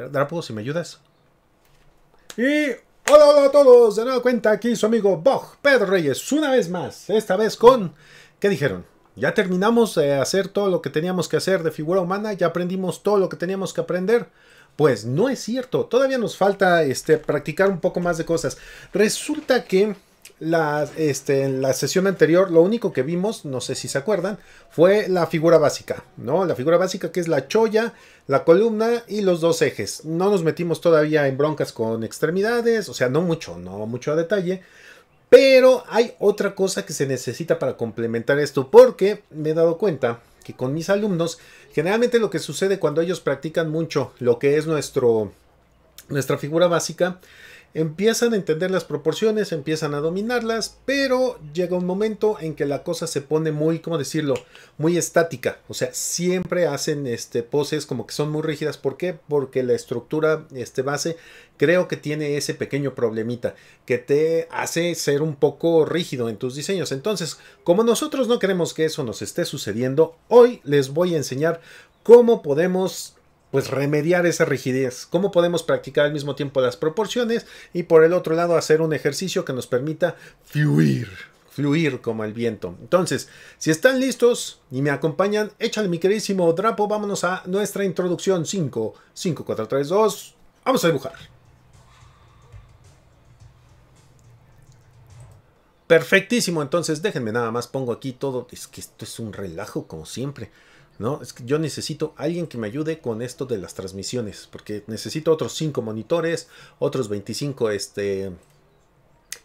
Drapo, si me ayudas. Y hola, hola a todos. De nuevo cuenta aquí su amigo Bog Pedro Reyes. Una vez más. Esta vez con... ¿Qué dijeron? Ya terminamos de hacer todo lo que teníamos que hacer de figura humana. Ya aprendimos todo lo que teníamos que aprender. Pues no es cierto. Todavía nos falta este, practicar un poco más de cosas. Resulta que la, este, en la sesión anterior lo único que vimos, no sé si se acuerdan, fue la figura básica, ¿no? La figura básica que es la cholla, la columna y los dos ejes. No nos metimos todavía en broncas con extremidades, o sea, no mucho, no mucho a detalle. Pero hay otra cosa que se necesita para complementar esto, porque me he dado cuenta que con mis alumnos, generalmente lo que sucede cuando ellos practican mucho lo que es nuestro, nuestra figura básica, empiezan a entender las proporciones, empiezan a dominarlas, pero llega un momento en que la cosa se pone muy, ¿cómo decirlo? Muy estática. O sea, siempre hacen este, poses como que son muy rígidas. ¿Por qué? Porque la estructura este, base creo que tiene ese pequeño problemita que te hace ser un poco rígido en tus diseños. Entonces, como nosotros no queremos que eso nos esté sucediendo, hoy les voy a enseñar cómo podemos pues remediar esa rigidez. ¿Cómo podemos practicar al mismo tiempo las proporciones y por el otro lado hacer un ejercicio que nos permita fluir? fluir como el viento. Entonces, si están listos y me acompañan, échale mi queridísimo drapo, vámonos a nuestra introducción 5, 5, vamos a dibujar. Perfectísimo, entonces déjenme nada más, pongo aquí todo, es que esto es un relajo como siempre. ¿no? Es que yo necesito alguien que me ayude con esto de las transmisiones, porque necesito otros 5 monitores, otros 25, este,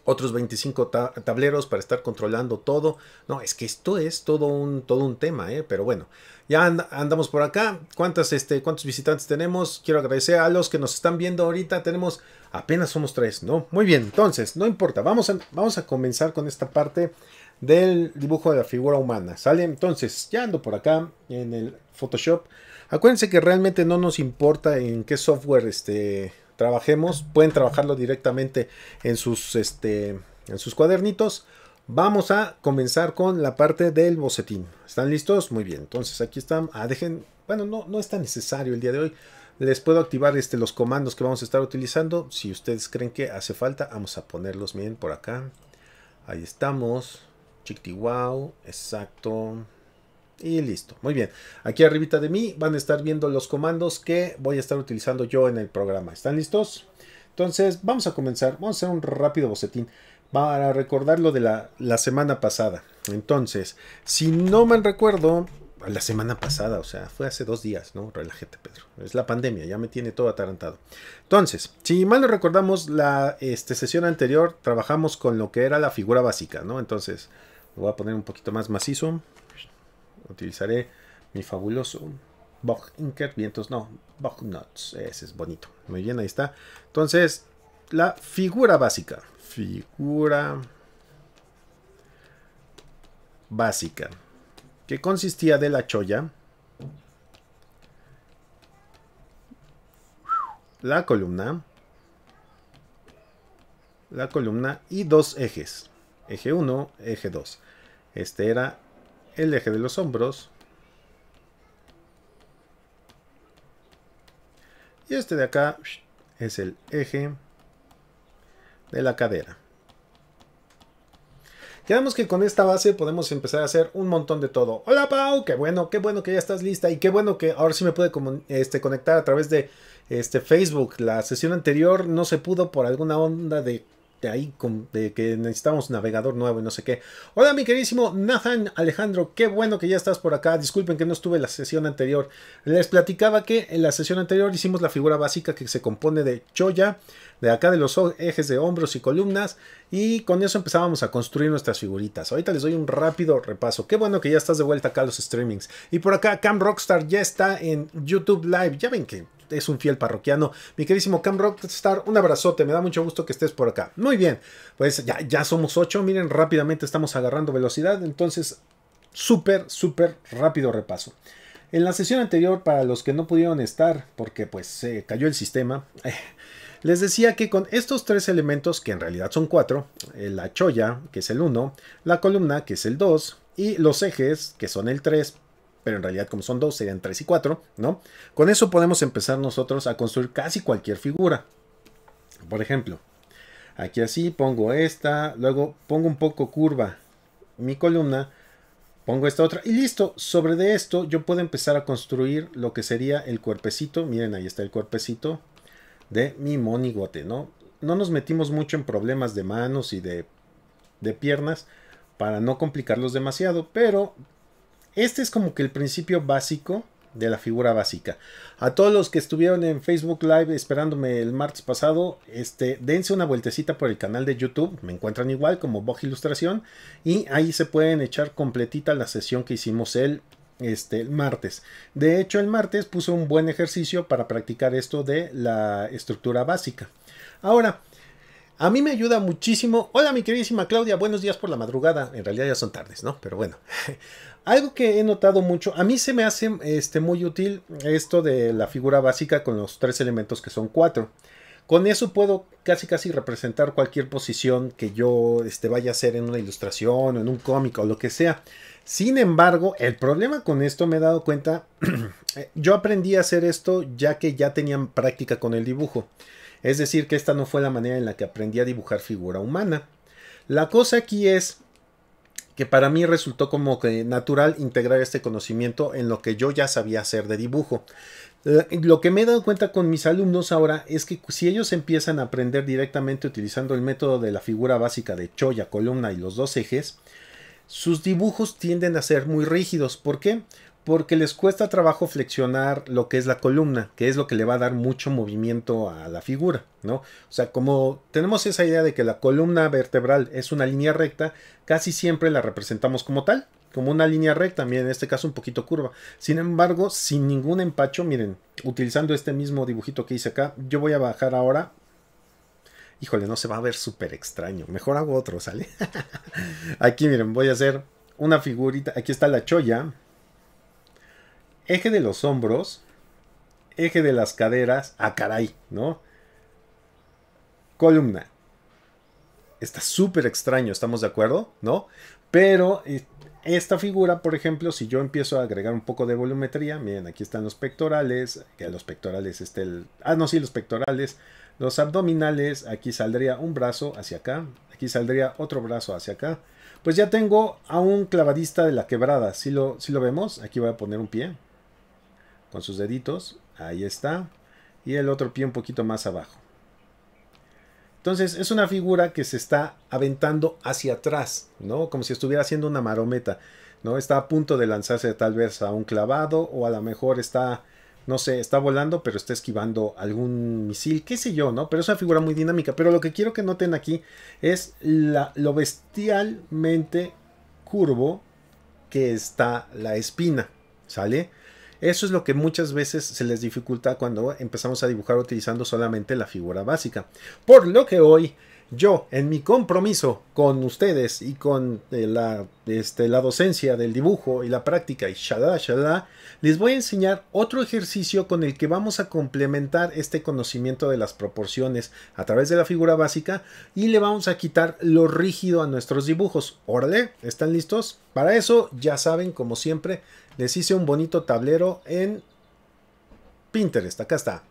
otros 25 tableros para estar controlando todo. No, es que esto es todo un, todo un tema, ¿eh? pero bueno, ya andamos por acá. ¿Cuántas, este, ¿Cuántos visitantes tenemos? Quiero agradecer a los que nos están viendo ahorita. Tenemos, apenas somos tres, ¿no? Muy bien, entonces, no importa, vamos a, vamos a comenzar con esta parte del dibujo de la figura humana. Sale entonces, ya ando por acá en el Photoshop. Acuérdense que realmente no nos importa en qué software este, trabajemos. Pueden trabajarlo directamente en sus, este, en sus cuadernitos. Vamos a comenzar con la parte del bocetín. ¿Están listos? Muy bien. Entonces aquí están. Ah, dejen. Bueno, no, no es tan necesario el día de hoy. Les puedo activar este, los comandos que vamos a estar utilizando. Si ustedes creen que hace falta, vamos a ponerlos bien por acá. Ahí estamos exacto. Y listo, muy bien. Aquí arribita de mí van a estar viendo los comandos que voy a estar utilizando yo en el programa. ¿Están listos? Entonces vamos a comenzar, vamos a hacer un rápido bocetín para recordar lo de la, semana pasada. Entonces, si no mal recuerdo, la semana pasada, o sea, fue hace dos días, ¿no? Relájate, Pedro. Es la pandemia, ya me tiene todo atarantado. Entonces, si mal no recordamos, la este, sesión anterior trabajamos con lo que era la figura básica, ¿no? Entonces, lo voy a poner un poquito más macizo. Utilizaré mi fabuloso Bog Inker. Vientos, no, Bog Nuts. Ese es bonito. Muy bien, ahí está. Entonces, la figura básica. Figura básica. Que consistía de la cholla. La columna. La columna y dos ejes eje 1, eje 2. Este era el eje de los hombros. Y este de acá es el eje de la cadera. Quedamos que con esta base podemos empezar a hacer un montón de todo. Hola Pau, qué bueno, qué bueno que ya estás lista y qué bueno que ahora sí me pude este, conectar a través de este, Facebook. La sesión anterior no se pudo por alguna onda de ahí con, de que necesitamos navegador nuevo y no sé qué. Hola mi queridísimo Nathan Alejandro, qué bueno que ya estás por acá. Disculpen que no estuve en la sesión anterior. Les platicaba que en la sesión anterior hicimos la figura básica que se compone de Choya, de acá de los ejes de hombros y columnas y con eso empezábamos a construir nuestras figuritas. Ahorita les doy un rápido repaso. Qué bueno que ya estás de vuelta acá a los streamings. Y por acá Cam Rockstar ya está en YouTube Live. Ya ven que es un fiel parroquiano. Mi queridísimo Cam Rockstar, un abrazote, me da mucho gusto que estés por acá. Muy bien, pues ya, ya somos ocho. miren, rápidamente estamos agarrando velocidad, entonces súper, súper rápido repaso. En la sesión anterior, para los que no pudieron estar, porque pues se cayó el sistema, eh, les decía que con estos tres elementos, que en realidad son cuatro, eh, la choya que es el 1, la columna, que es el 2, y los ejes, que son el 3, pero en realidad como son dos, serían tres y 4, ¿no? Con eso podemos empezar nosotros a construir casi cualquier figura. Por ejemplo, aquí así pongo esta, luego pongo un poco curva mi columna, pongo esta otra y listo. Sobre de esto yo puedo empezar a construir lo que sería el cuerpecito. Miren, ahí está el cuerpecito de mi monigote, ¿no? No nos metimos mucho en problemas de manos y de, de piernas para no complicarlos demasiado, pero este es como que el principio básico de la figura básica. A todos los que estuvieron en Facebook Live esperándome el martes pasado, este, dense una vueltecita por el canal de YouTube, me encuentran igual como Bog Ilustración y ahí se pueden echar completita la sesión que hicimos el este, el martes. De hecho, el martes puso un buen ejercicio para practicar esto de la estructura básica. Ahora, a mí me ayuda muchísimo. Hola, mi queridísima Claudia, buenos días por la madrugada. En realidad ya son tardes, ¿no? Pero bueno. Algo que he notado mucho, a mí se me hace este, muy útil esto de la figura básica con los tres elementos que son cuatro. Con eso puedo casi casi representar cualquier posición que yo este, vaya a hacer en una ilustración, o en un cómic o lo que sea. Sin embargo, el problema con esto me he dado cuenta, eh, yo aprendí a hacer esto ya que ya tenían práctica con el dibujo. Es decir, que esta no fue la manera en la que aprendí a dibujar figura humana. La cosa aquí es que para mí resultó como que natural integrar este conocimiento en lo que yo ya sabía hacer de dibujo. Eh, lo que me he dado cuenta con mis alumnos ahora es que si ellos empiezan a aprender directamente utilizando el método de la figura básica de Choya, columna y los dos ejes, sus dibujos tienden a ser muy rígidos. ¿Por qué? Porque les cuesta trabajo flexionar lo que es la columna, que es lo que le va a dar mucho movimiento a la figura, ¿no? O sea, como tenemos esa idea de que la columna vertebral es una línea recta, casi siempre la representamos como tal, como una línea recta, Miren, en este caso un poquito curva. Sin embargo, sin ningún empacho, miren, utilizando este mismo dibujito que hice acá, yo voy a bajar ahora híjole, no se va a ver súper extraño. Mejor hago otro, ¿sale? aquí miren, voy a hacer una figurita. Aquí está la cholla. Eje de los hombros. Eje de las caderas. ah, caray, ¿no? Columna. Está súper extraño, ¿estamos de acuerdo? ¿No? Pero eh, esta figura, por ejemplo, si yo empiezo a agregar un poco de volumetría, miren, aquí están los pectorales, que los pectorales este el... Ah, no, sí, los pectorales, los abdominales, aquí saldría un brazo hacia acá, aquí saldría otro brazo hacia acá. Pues ya tengo a un clavadista de la quebrada, si lo, si lo vemos, aquí voy a poner un pie con sus deditos, ahí está, y el otro pie un poquito más abajo. Entonces es una figura que se está aventando hacia atrás, ¿no? Como si estuviera haciendo una marometa, ¿no? Está a punto de lanzarse tal vez a un clavado o a lo mejor está no sé, está volando, pero está esquivando algún misil, qué sé yo, ¿no? Pero es una figura muy dinámica. Pero lo que quiero que noten aquí es lo bestialmente curvo que está la espina, ¿sale? Eso es lo que muchas veces se les dificulta cuando empezamos a dibujar utilizando solamente la figura básica. Por lo que hoy yo, en mi compromiso con ustedes y con eh, este, la, docencia del dibujo y la práctica y shalala, les voy a enseñar otro ejercicio con el que vamos a complementar este conocimiento de las proporciones a través de la figura básica y le vamos a quitar lo rígido a nuestros dibujos. Órale, ¿están listos? Para eso, ya saben, como siempre, les hice un bonito tablero en Pinterest. Acá está.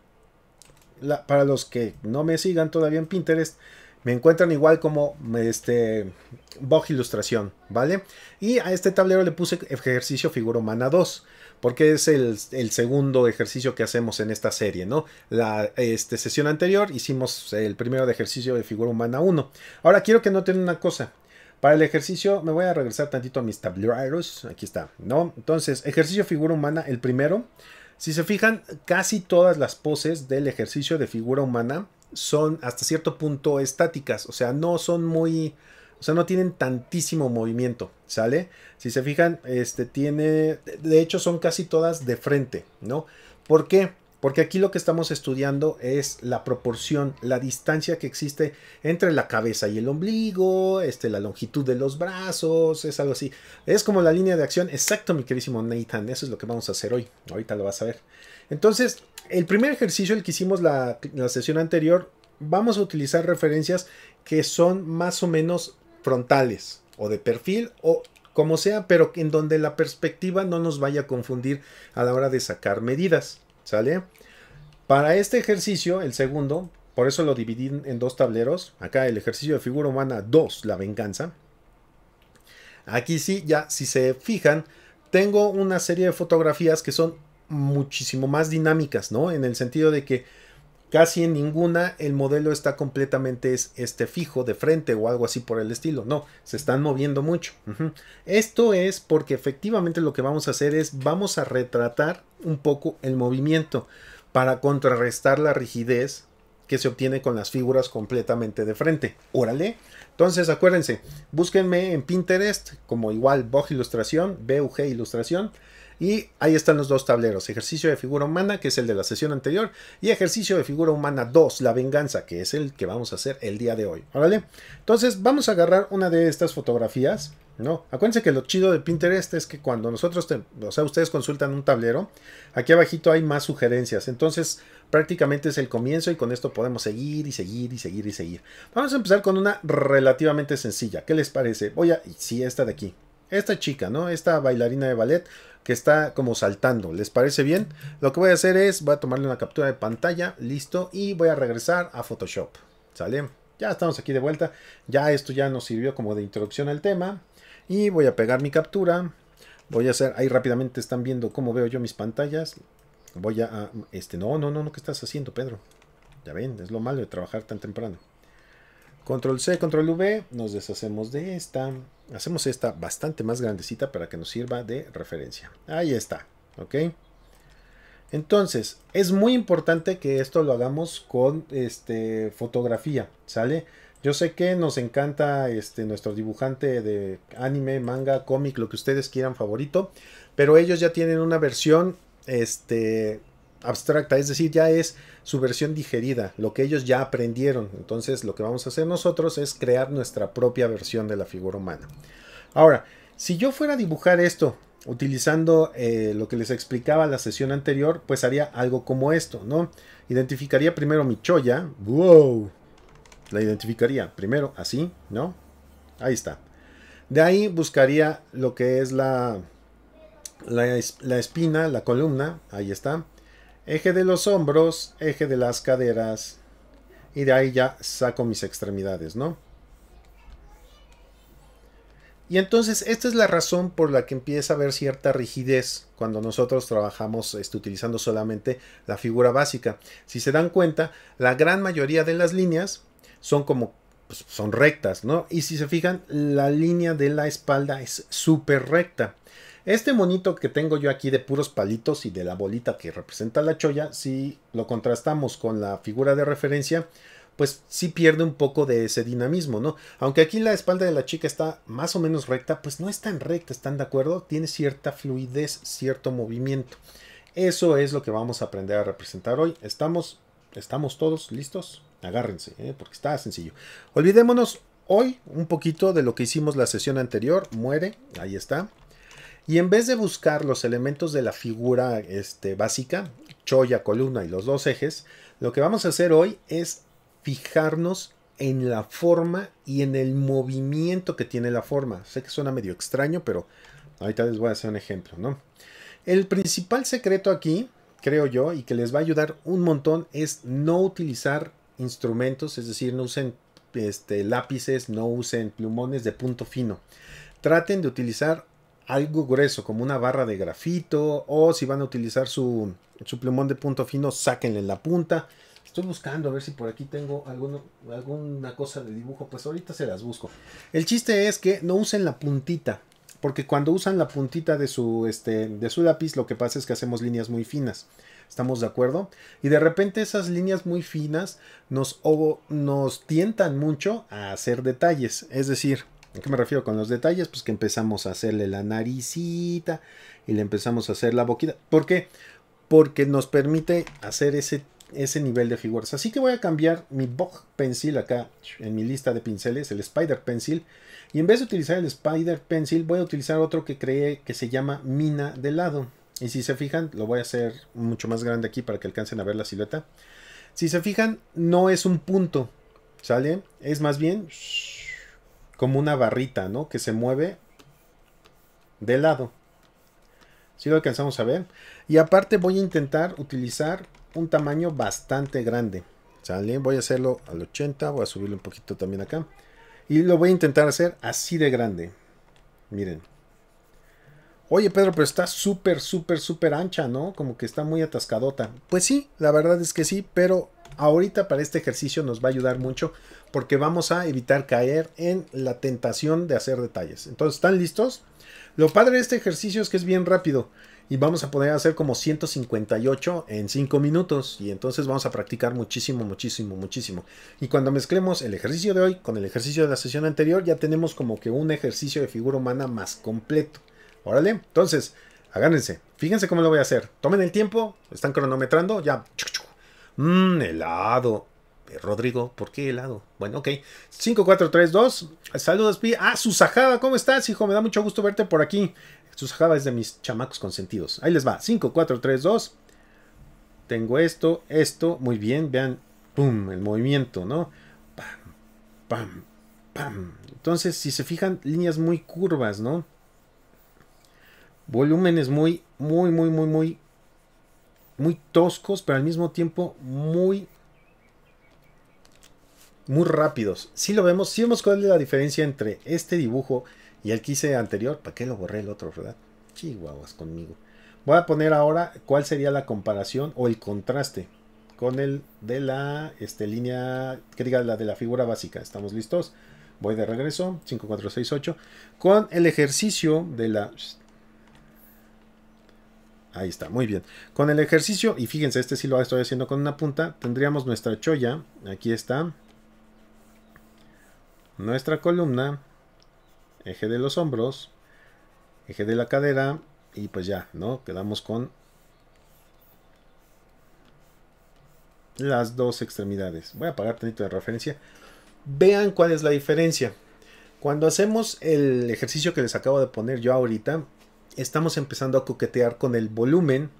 para los que no me sigan todavía en Pinterest, me encuentran igual como este Bog Ilustración, ¿vale? Y a este tablero le puse ejercicio figura humana 2, porque es el, segundo ejercicio que hacemos en esta serie, ¿no? La este, sesión anterior hicimos el primero de ejercicio de figura humana 1. Ahora quiero que noten una cosa. Para el ejercicio me voy a regresar tantito a mis tableros, aquí está, ¿no? Entonces, ejercicio figura humana, el primero. Si se fijan, casi todas las poses del ejercicio de figura humana son hasta cierto punto estáticas, o sea, no son muy, o sea, no tienen tantísimo movimiento, ¿sale? Si se fijan, este tiene, de hecho son casi todas de frente, ¿no? ¿Por qué? Porque aquí lo que estamos estudiando es la proporción, la distancia que existe entre la cabeza y el ombligo, este, la longitud de los brazos, es algo así. Es como la línea de acción, exacto mi queridísimo Nathan, eso es lo que vamos a hacer hoy, ahorita lo vas a ver. Entonces, el primer ejercicio, el que hicimos la, la sesión anterior, vamos a utilizar referencias que son más o menos frontales o de perfil o como sea, pero en donde la perspectiva no nos vaya a confundir a la hora de sacar medidas, ¿sale? Para este ejercicio, el segundo, por eso lo dividí en dos tableros, acá el ejercicio de figura humana 2, la venganza. Aquí sí, ya si se fijan, tengo una serie de fotografías que son muchísimo más dinámicas, ¿no? En el sentido de que casi en ninguna el modelo está completamente este fijo de frente o algo así por el estilo. No, se están moviendo mucho. Esto es porque efectivamente lo que vamos a hacer es vamos a retratar un poco el movimiento para contrarrestar la rigidez que se obtiene con las figuras completamente de frente. Órale. Entonces acuérdense, búsquenme en Pinterest como igual Bog Ilustración, BUG Ilustración. Y ahí están los dos tableros, ejercicio de figura humana, que es el de la sesión anterior, y ejercicio de figura humana 2, la venganza, que es el que vamos a hacer el día de hoy. Entonces vamos a agarrar una de estas fotografías. ¿no? Acuérdense que lo chido de Pinterest es que cuando nosotros, o sea, ustedes consultan un tablero, aquí abajito hay más sugerencias. Entonces, prácticamente es el comienzo y con esto podemos seguir y seguir y seguir y seguir. Vamos a empezar con una relativamente sencilla. ¿Qué les parece? Voy a, sí, esta de aquí esta chica, ¿no? Esta bailarina de ballet que está como saltando. ¿Les parece bien? Lo que voy a hacer es, voy a tomarle una captura de pantalla, listo, y voy a regresar a Photoshop. ¿Sale? Ya estamos aquí de vuelta. Ya esto ya nos sirvió como de introducción al tema. Y voy a pegar mi captura. Voy a hacer, ahí rápidamente están viendo cómo veo yo mis pantallas. Voy a, este, no, no, no, no, ¿qué estás haciendo, Pedro? Ya ven, es lo malo de trabajar tan temprano. Control C, Control V, nos deshacemos de esta. Hacemos esta bastante más grandecita para que nos sirva de referencia. Ahí está, ¿ok? Entonces, es muy importante que esto lo hagamos con este, fotografía, ¿sale? Yo sé que nos encanta este, nuestro dibujante de anime, manga, cómic, lo que ustedes quieran favorito, pero ellos ya tienen una versión este, abstracta, es decir, ya es su versión digerida, lo que ellos ya aprendieron. Entonces lo que vamos a hacer nosotros es crear nuestra propia versión de la figura humana. Ahora, si yo fuera a dibujar esto utilizando eh, lo que les explicaba la sesión anterior, pues haría algo como esto, ¿no? Identificaría primero mi cholla wow, la identificaría primero así, ¿no? Ahí está. De ahí buscaría lo que es la, la, la espina, la columna, ahí está eje de los hombros, eje de las caderas y de ahí ya saco mis extremidades, ¿no? Y entonces esta es la razón por la que empieza a haber cierta rigidez cuando nosotros trabajamos este, utilizando solamente la figura básica. Si se dan cuenta, la gran mayoría de las líneas son como pues, son rectas, ¿no? Y si se fijan, la línea de la espalda es súper recta. Este monito que tengo yo aquí de puros palitos y de la bolita que representa la cholla, si lo contrastamos con la figura de referencia, pues sí pierde un poco de ese dinamismo, ¿no? Aunque aquí la espalda de la chica está más o menos recta, pues no es tan recta, ¿están de acuerdo? Tiene cierta fluidez, cierto movimiento. Eso es lo que vamos a aprender a representar hoy. ¿Estamos, estamos todos listos? Agárrense, ¿eh? porque está sencillo. Olvidémonos hoy un poquito de lo que hicimos la sesión anterior. Muere, ahí está. Y en vez de buscar los elementos de la figura este, básica, choya, columna y los dos ejes, lo que vamos a hacer hoy es fijarnos en la forma y en el movimiento que tiene la forma. Sé que suena medio extraño, pero ahorita les voy a hacer un ejemplo, ¿no? El principal secreto aquí, creo yo, y que les va a ayudar un montón es no utilizar instrumentos, es decir, no usen este, lápices, no usen plumones de punto fino. Traten de utilizar algo grueso, como una barra de grafito, o si van a utilizar su, su plumón de punto fino, sáquenle la punta. Estoy buscando a ver si por aquí tengo alguna cosa de dibujo, pues ahorita se las busco. El chiste es que no usen la puntita, porque cuando usan la puntita de su, este, de su lápiz lo que pasa es que hacemos líneas muy finas. ¿Estamos de acuerdo? Y de repente esas líneas muy finas nos, nos tientan mucho a hacer detalles. Es decir, ¿A qué me refiero con los detalles? Pues que empezamos a hacerle la naricita y le empezamos a hacer la boquita. ¿Por qué? Porque nos permite hacer ese, ese nivel de figuras. Así que voy a cambiar mi Bog Pencil acá en mi lista de pinceles, el Spider Pencil. Y en vez de utilizar el Spider Pencil, voy a utilizar otro que creé que se llama Mina de lado. Y si se fijan, lo voy a hacer mucho más grande aquí para que alcancen a ver la silueta. Si se fijan, no es un punto, ¿sale? Es más bien como una barrita, ¿no? Que se mueve de lado. Si lo alcanzamos a ver. Y aparte voy a intentar utilizar un tamaño bastante grande. ¿Sale? Voy a hacerlo al 80. Voy a subirlo un poquito también acá. Y lo voy a intentar hacer así de grande. Miren. Oye Pedro, pero está súper, súper, súper ancha, ¿no? Como que está muy atascadota. Pues sí, la verdad es que sí, pero ahorita para este ejercicio nos va a ayudar mucho porque vamos a evitar caer en la tentación de hacer detalles. Entonces, ¿están listos? Lo padre de este ejercicio es que es bien rápido y vamos a poder hacer como 158 en 5 minutos y entonces vamos a practicar muchísimo, muchísimo, muchísimo. Y cuando mezclemos el ejercicio de hoy con el ejercicio de la sesión anterior ya tenemos como que un ejercicio de figura humana más completo. Órale, entonces, agárrense, fíjense cómo lo voy a hacer. Tomen el tiempo, están cronometrando, ya Mmm, helado. Eh, Rodrigo, ¿por qué helado? Bueno, ok. 5432. Saludos, Pi. Ah, Susajaba, ¿cómo estás, hijo? Me da mucho gusto verte por aquí. Susajaba es de mis chamacos consentidos. Ahí les va. 5432. Tengo esto, esto. Muy bien, vean. Pum, el movimiento, ¿no? Pam, pam, pam. Entonces, si se fijan, líneas muy curvas, ¿no? Volúmenes muy, muy, muy, muy, muy muy toscos, pero al mismo tiempo muy muy rápidos. Si lo vemos, si vemos cuál es la diferencia entre este dibujo y el que hice anterior. ¿Para qué lo borré el otro, verdad? Chihuahuas conmigo. Voy a poner ahora cuál sería la comparación o el contraste con el de la este, línea, que diga la de la figura básica. ¿Estamos listos? Voy de regreso, 5, 4, 6, 8, con el ejercicio de la Ahí está, muy bien. Con el ejercicio, y fíjense, este sí lo estoy haciendo con una punta, tendríamos nuestra cholla, aquí está, nuestra columna, eje de los hombros, eje de la cadera, y pues ya, ¿no? Quedamos con las dos extremidades. Voy a apagar tantito de referencia. Vean cuál es la diferencia. Cuando hacemos el ejercicio que les acabo de poner yo ahorita, estamos empezando a coquetear con el volumen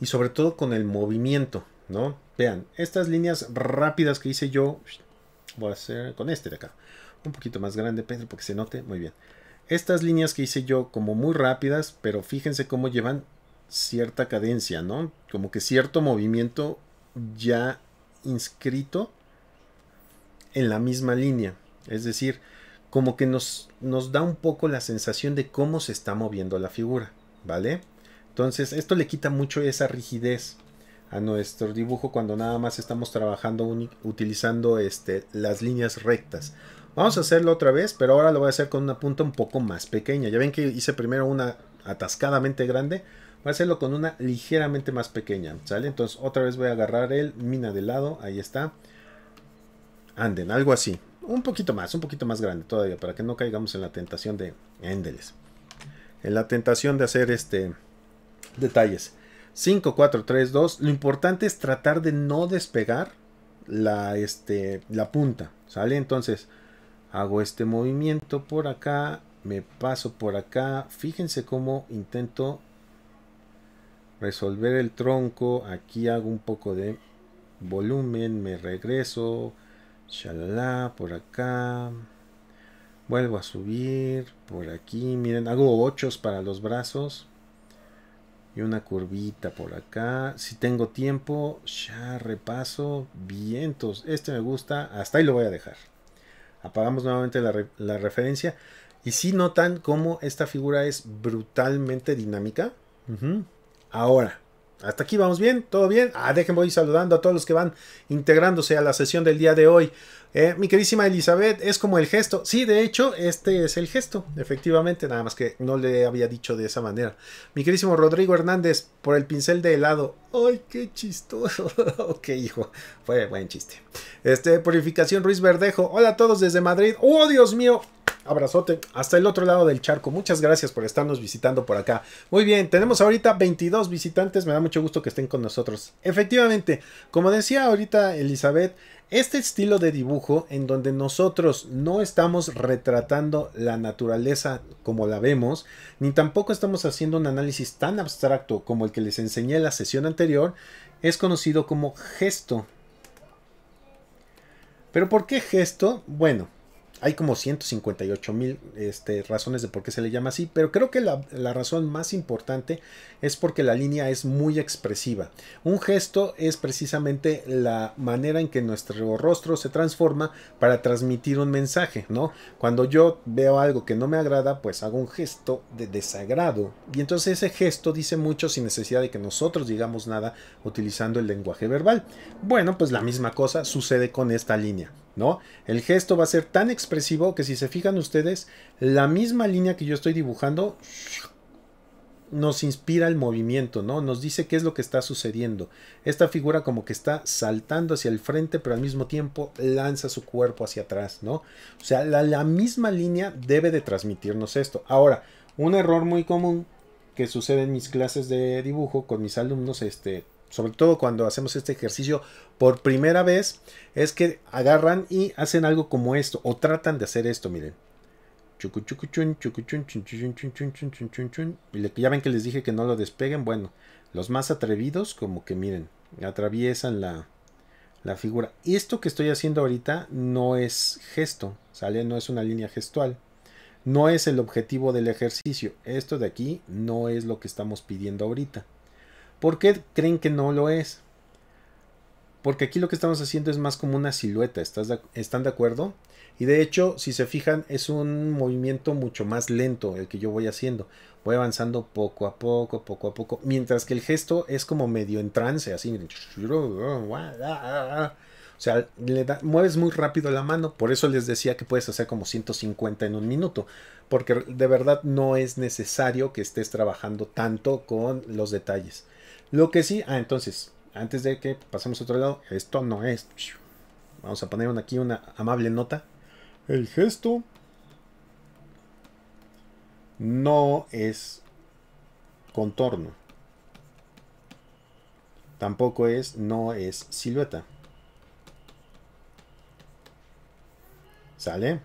y sobre todo con el movimiento, ¿no? Vean, estas líneas rápidas que hice yo, voy a hacer con este de acá, un poquito más grande, Pedro, porque se note muy bien. Estas líneas que hice yo como muy rápidas, pero fíjense cómo llevan cierta cadencia, ¿no? Como que cierto movimiento ya inscrito en la misma línea. Es decir, como que nos, nos da un poco la sensación de cómo se está moviendo la figura, ¿vale? Entonces esto le quita mucho esa rigidez a nuestro dibujo cuando nada más estamos trabajando utilizando este, las líneas rectas. Vamos a hacerlo otra vez, pero ahora lo voy a hacer con una punta un poco más pequeña. Ya ven que hice primero una atascadamente grande, voy a hacerlo con una ligeramente más pequeña, ¿sale? Entonces otra vez voy a agarrar el mina de lado, ahí está. Anden, algo así, un poquito más, un poquito más grande todavía, para que no caigamos en la tentación de Endeles. En la tentación de hacer este detalles. 5, 4, 3, 2. Lo importante es tratar de no despegar la, este, la punta. ¿Sale? Entonces, hago este movimiento por acá. Me paso por acá. Fíjense cómo intento resolver el tronco. Aquí hago un poco de volumen. Me regreso por acá. Vuelvo a subir. Por aquí. Miren, hago ochos para los brazos. Y una curvita por acá. Si tengo tiempo, ya repaso. Vientos. Este me gusta. Hasta ahí lo voy a dejar. Apagamos nuevamente la, referencia. Y si notan cómo esta figura es brutalmente dinámica. Ahora, hasta aquí vamos bien, todo bien. Ah, déjenme ir saludando a todos los que van integrándose a la sesión del día de hoy. Eh, mi querísima Elizabeth, es como el gesto. Sí, de hecho, este es el gesto, efectivamente, nada más que no le había dicho de esa manera. Mi querísimo Rodrigo Hernández, por el pincel de helado. ¡Ay, qué chistoso! ok, hijo, fue buen chiste. Este, Purificación Ruiz Verdejo. Hola a todos desde Madrid. ¡Oh, Dios mío! Abrazote. Hasta el otro lado del charco. Muchas gracias por estarnos visitando por acá. Muy bien, tenemos ahorita 22 visitantes. Me da mucho gusto que estén con nosotros. Efectivamente, como decía ahorita Elizabeth, este estilo de dibujo en donde nosotros no estamos retratando la naturaleza como la vemos, ni tampoco estamos haciendo un análisis tan abstracto como el que les enseñé en la sesión anterior, es conocido como gesto. ¿Pero por qué gesto? Bueno, hay como 158 mil este, razones de por qué se le llama así, pero creo que la, la, razón más importante es porque la línea es muy expresiva. Un gesto es precisamente la manera en que nuestro rostro se transforma para transmitir un mensaje, ¿no? Cuando yo veo algo que no me agrada, pues hago un gesto de desagrado. Y entonces ese gesto dice mucho sin necesidad de que nosotros digamos nada utilizando el lenguaje verbal. Bueno, pues la misma cosa sucede con esta línea. ¿no? El gesto va a ser tan expresivo que si se fijan ustedes, la misma línea que yo estoy dibujando nos inspira el movimiento, ¿no? Nos dice qué es lo que está sucediendo. Esta figura como que está saltando hacia el frente, pero al mismo tiempo lanza su cuerpo hacia atrás, ¿no? O sea, la, misma línea debe de transmitirnos esto. Ahora, un error muy común que sucede en mis clases de dibujo con mis alumnos, este, sobre todo cuando hacemos este ejercicio por primera vez, es que agarran y hacen algo como esto, o tratan de hacer esto, miren. Y ya ven que les dije que no lo despeguen, bueno, los más atrevidos como que miren, atraviesan la, la figura. Y esto que estoy haciendo ahorita no es gesto, ¿sale? No es una línea gestual. No es el objetivo del ejercicio. Esto de aquí no es lo que estamos pidiendo ahorita. ¿Por qué creen que no lo es? Porque aquí lo que estamos haciendo es más como una silueta, ¿estás ¿están de acuerdo? Y de hecho, si se fijan, es un movimiento mucho más lento el que yo voy haciendo. Voy avanzando poco a poco, poco a poco, mientras que el gesto es como medio en trance, así. O sea, mueves muy rápido la mano, por eso les decía que puedes hacer como 150 en un minuto, porque de verdad no es necesario que estés trabajando tanto con los detalles. Lo que sí, ah, entonces, antes de que pasemos a otro lado, esto no es. Vamos a poner aquí una amable nota. El gesto no es contorno. Tampoco es, no es silueta. ¿Sale?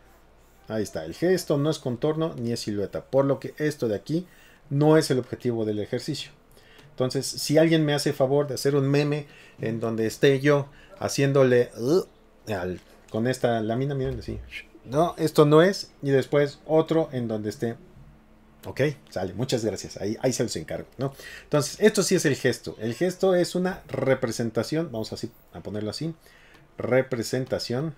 Ahí está, el gesto no es contorno ni es silueta, por lo que esto de aquí no es el objetivo del ejercicio. Entonces, si alguien me hace favor de hacer un meme en donde esté yo haciéndole uh, con esta lámina, miren así. No, esto no es. Y después otro en donde esté. Ok, sale, muchas gracias. Ahí, ahí se los encargo, ¿no? Entonces, esto sí es el gesto. El gesto es una representación. Vamos así a ponerlo así. Representación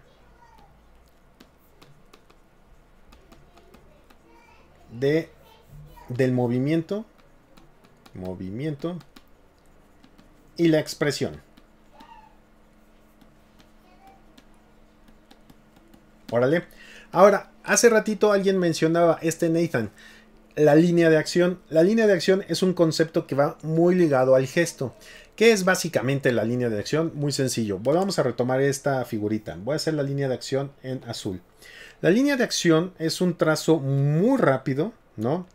de del movimiento movimiento y la expresión. Órale. Ahora, hace ratito alguien mencionaba este Nathan, la línea de acción. La línea de acción es un concepto que va muy ligado al gesto. ¿Qué es básicamente la línea de acción? Muy sencillo. Volvamos a retomar esta figurita. Voy a hacer la línea de acción en azul. La línea de acción es un trazo muy rápido, ¿no?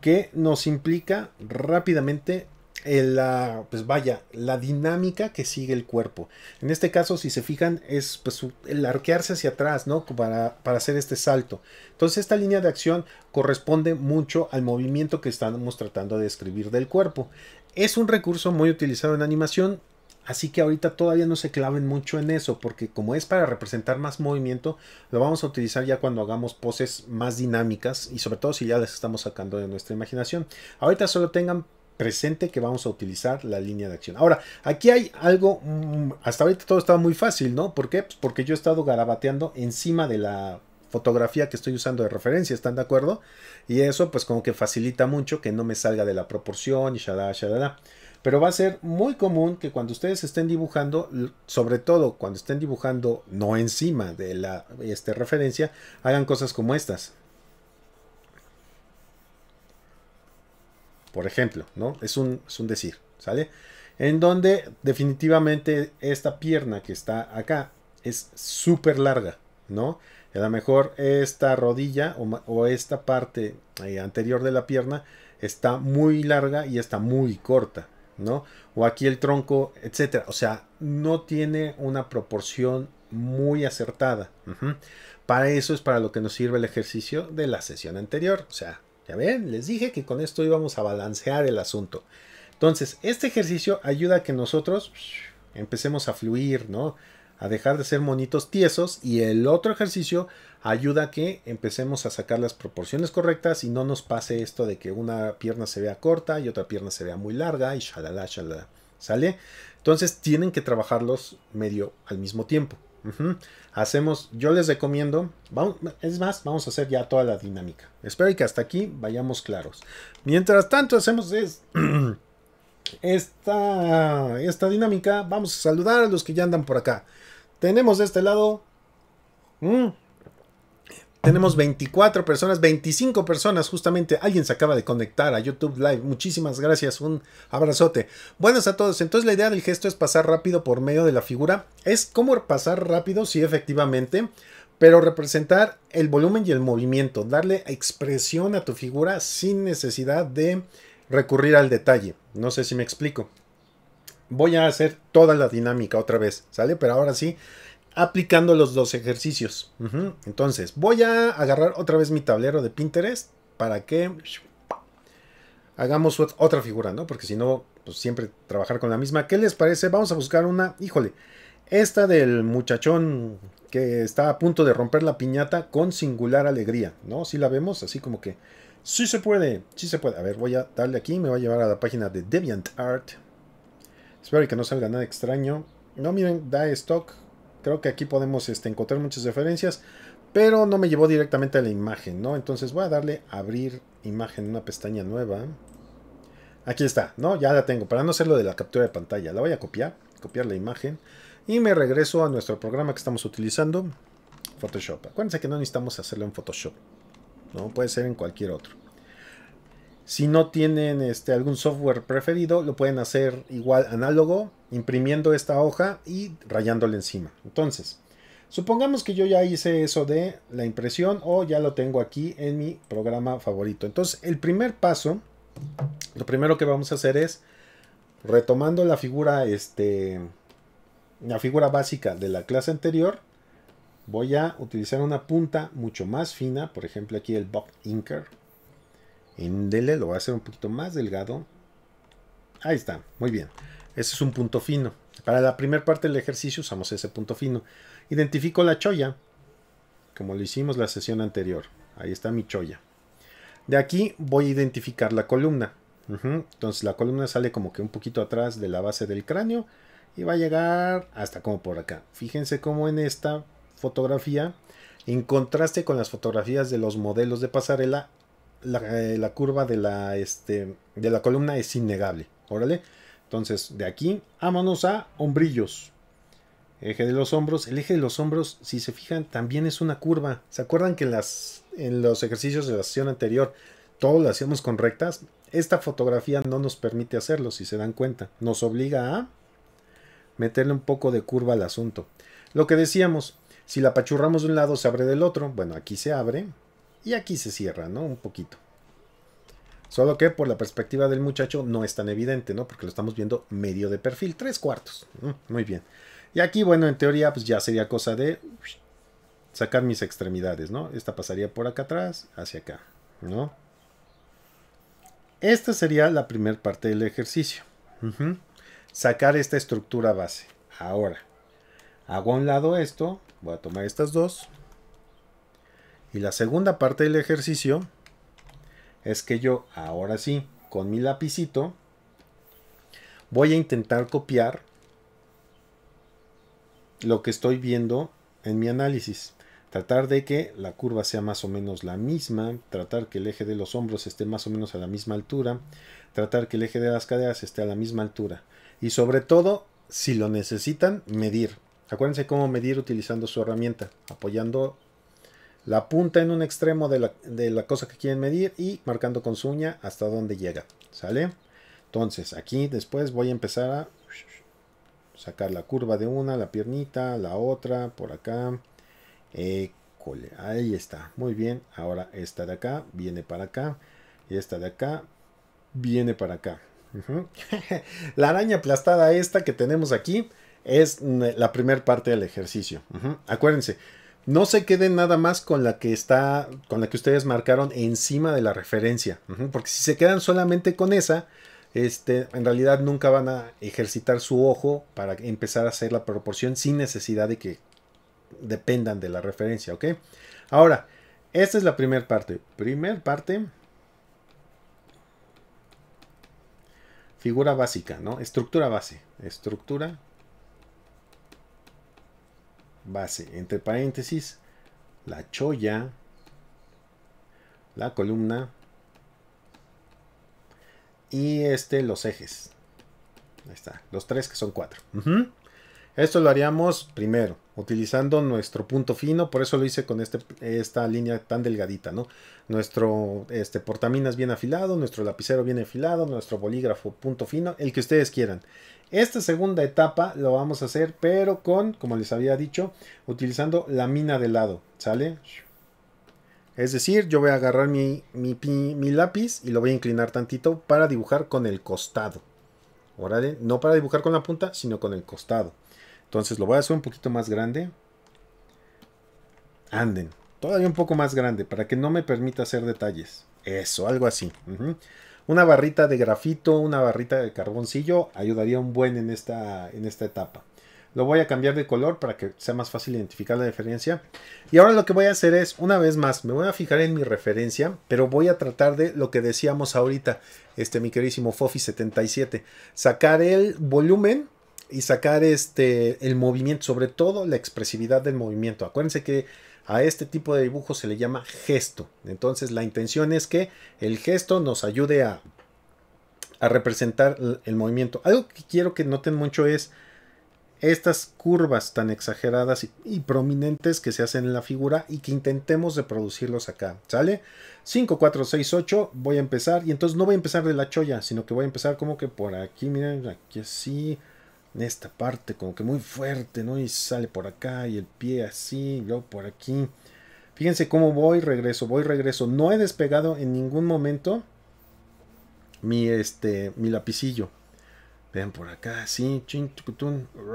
que nos implica rápidamente la, pues vaya, la dinámica que sigue el cuerpo. En este caso, si se fijan, es pues, el arquearse hacia atrás, ¿no? Para, para hacer este salto. Entonces, esta línea de acción corresponde mucho al movimiento que estamos tratando de describir del cuerpo. Es un recurso muy utilizado en animación Así que ahorita todavía no se claven mucho en eso, porque como es para representar más movimiento, lo vamos a utilizar ya cuando hagamos poses más dinámicas y sobre todo si ya las estamos sacando de nuestra imaginación. Ahorita solo tengan presente que vamos a utilizar la línea de acción. Ahora, aquí hay algo, mm, hasta ahorita todo estaba muy fácil, ¿no? ¿Por qué? Pues porque yo he estado garabateando encima de la fotografía que estoy usando de referencia, ¿están de acuerdo? Y eso pues como que facilita mucho que no me salga de la proporción y shalala, shalala pero va a ser muy común que cuando ustedes estén dibujando, sobre todo cuando estén dibujando no encima de la este, referencia, hagan cosas como estas. Por ejemplo, ¿no? Es un, un decir, ¿sale? En donde definitivamente esta pierna que está acá es súper larga, ¿no? A lo mejor esta rodilla o, esta parte eh, anterior de la pierna está muy larga y está muy corta. ¿no? O aquí el tronco, etcétera. O sea, no tiene una proporción muy acertada. Para eso es para lo que nos sirve el ejercicio de la sesión anterior. O sea, ya ven, les dije que con esto íbamos a balancear el asunto. Entonces, este ejercicio ayuda a que nosotros empecemos a fluir, ¿no? a dejar de ser monitos tiesos y el otro ejercicio ayuda a que empecemos a sacar las proporciones correctas y no nos pase esto de que una pierna se vea corta y otra pierna se vea muy larga y shalala, shalala. ¿Sale? Entonces tienen que trabajarlos medio al mismo tiempo. Hacemos, yo les recomiendo, es más, vamos a hacer ya toda la dinámica. Espero que hasta aquí vayamos claros. Mientras tanto hacemos es... esta, esta dinámica. Vamos a saludar a los que ya andan por acá. Tenemos de este lado. Mm, tenemos 24 personas, 25 personas. Justamente alguien se acaba de conectar a YouTube Live. Muchísimas gracias, un abrazote. Buenas a todos. Entonces, la idea del gesto es pasar rápido por medio de la figura. Es como pasar rápido, sí, efectivamente. Pero representar el volumen y el movimiento, darle expresión a tu figura sin necesidad de recurrir al detalle. No sé si me explico. Voy a hacer toda la dinámica otra vez, ¿sale? Pero ahora sí, aplicando los dos ejercicios. Entonces, voy a agarrar otra vez mi tablero de Pinterest para que hagamos otra figura, ¿no? Porque si no, pues siempre trabajar con la misma. ¿Qué les parece? Vamos a buscar una, híjole, esta del muchachón que está a punto de romper la piñata con singular alegría, ¿no? Si la vemos así como que Sí se puede, sí se puede. A ver, voy a darle aquí, me va a llevar a la página de DeviantArt. Espero que no salga nada extraño. No, miren, da stock. Creo que aquí podemos este, encontrar muchas referencias, pero no me llevó directamente a la imagen, ¿no? Entonces voy a darle a abrir imagen, en una pestaña nueva. Aquí está, ¿no? Ya la tengo. Para no hacer lo de la captura de pantalla, la voy a copiar, copiar la imagen. Y me regreso a nuestro programa que estamos utilizando, Photoshop. Acuérdense que no necesitamos hacerlo en Photoshop. ¿no? Puede ser en cualquier otro. Si no tienen este, algún software preferido, lo pueden hacer igual análogo, imprimiendo esta hoja y rayándola encima. Entonces, supongamos que yo ya hice eso de la impresión o ya lo tengo aquí en mi programa favorito. Entonces, el primer paso, lo primero que vamos a hacer es, retomando la figura, este, la figura básica de la clase anterior, voy a utilizar una punta mucho más fina, por ejemplo aquí el Bob Inker. En dele lo voy a hacer un poquito más delgado. Ahí está, muy bien. Ese es un punto fino. Para la primera parte del ejercicio usamos ese punto fino. Identifico la choya, como lo hicimos la sesión anterior. Ahí está mi choya. De aquí voy a identificar la columna. Entonces la columna sale como que un poquito atrás de la base del cráneo y va a llegar hasta como por acá. Fíjense cómo en esta fotografía, en contraste con las fotografías de los modelos de pasarela, eh, la, curva de la, este, de la columna es innegable. Órale. Entonces, de aquí, vámonos a hombrillos. Eje de los hombros. El eje de los hombros, si se fijan, también es una curva. ¿Se acuerdan que en, las, en los ejercicios de la sesión anterior Todos lo hacíamos con rectas? Esta fotografía no nos permite hacerlo, si se dan cuenta. Nos obliga a meterle un poco de curva al asunto. Lo que decíamos, si la apachurramos de un lado, se abre del otro. Bueno, aquí se abre y aquí se cierra, ¿no? Un poquito. Solo que por la perspectiva del muchacho no es tan evidente, ¿no? Porque lo estamos viendo medio de perfil, tres cuartos. Mm, muy bien. Y aquí, bueno, en teoría, pues ya sería cosa de sacar mis extremidades, ¿no? Esta pasaría por acá atrás, hacia acá, ¿no? Esta sería la primera parte del ejercicio. Sacar esta estructura base. Ahora, hago a un lado esto, Voy a tomar estas dos. Y la segunda parte del ejercicio es que yo ahora sí, con mi lapicito, voy a intentar copiar lo que estoy viendo en mi análisis. Tratar de que la curva sea más o menos la misma, tratar que el eje de los hombros esté más o menos a la misma altura, tratar que el eje de las caderas esté a la misma altura. Y sobre todo, si lo necesitan, medir. Acuérdense cómo medir utilizando su herramienta, apoyando la punta en un extremo de la, cosa que quieren medir y marcando con su uña hasta donde llega. ¿Sale? Entonces, aquí después voy a empezar a sacar la curva de una, la piernita, la otra, por acá. École, ahí está. Muy bien. Ahora esta de acá viene para acá. Y esta de acá viene para acá. la araña aplastada esta que tenemos aquí es la primera parte del ejercicio. Acuérdense, no se queden nada más con la que está, con la que ustedes marcaron encima de la referencia, porque si se quedan solamente con esa, este, en realidad nunca van a ejercitar su ojo para empezar a hacer la proporción sin necesidad de que dependan de la referencia, Ahora, esta es la primera parte. Primer parte, figura básica, ¿no? Estructura base, estructura base, entre paréntesis, la cholla, la columna y este, los ejes. Ahí está, los tres que son cuatro. Esto lo haríamos primero utilizando nuestro punto fino, por eso lo hice con este, esta línea tan delgadita, ¿no? Nuestro este, portaminas bien afilado, nuestro lapicero bien afilado, nuestro bolígrafo punto fino, el que ustedes quieran. Esta segunda etapa lo vamos a hacer, pero con, como les había dicho, utilizando la mina de lado, ¿sale? Es decir, yo voy a agarrar mi, mi, lápiz y lo voy a inclinar tantito para dibujar con el costado. no para dibujar con la punta, sino con el costado. Entonces lo voy a hacer un poquito más grande. Anden, todavía un poco más grande para que no me permita hacer detalles. Eso, algo así. Una barrita de grafito, una barrita de carboncillo ayudaría un buen en esta, en esta etapa. Lo voy a cambiar de color para que sea más fácil identificar la diferencia. Y ahora lo que voy a hacer es, una vez más, me voy a fijar en mi referencia, pero voy a tratar de lo que decíamos ahorita, este mi queridísimo Fofi77, sacar el volumen y sacar este el movimiento, sobre todo la expresividad del movimiento. Acuérdense que a este tipo de dibujo se le llama gesto. Entonces la intención es que el gesto nos ayude a, representar el movimiento. Algo que quiero que noten mucho es estas curvas tan exageradas y, prominentes que se hacen en la figura y que intentemos reproducirlos acá, ¿sale? 5, 4, 6, 8, voy a empezar y entonces no voy a empezar de la cholla, sino que voy a empezar como que por aquí, miren, aquí así, en esta parte como que muy fuerte, ¿no? Y sale por acá y el pie así, y por aquí. Fíjense cómo voy, regreso, voy, regreso. No he despegado en ningún momento mi, este, mi lapicillo. Vean por acá, así,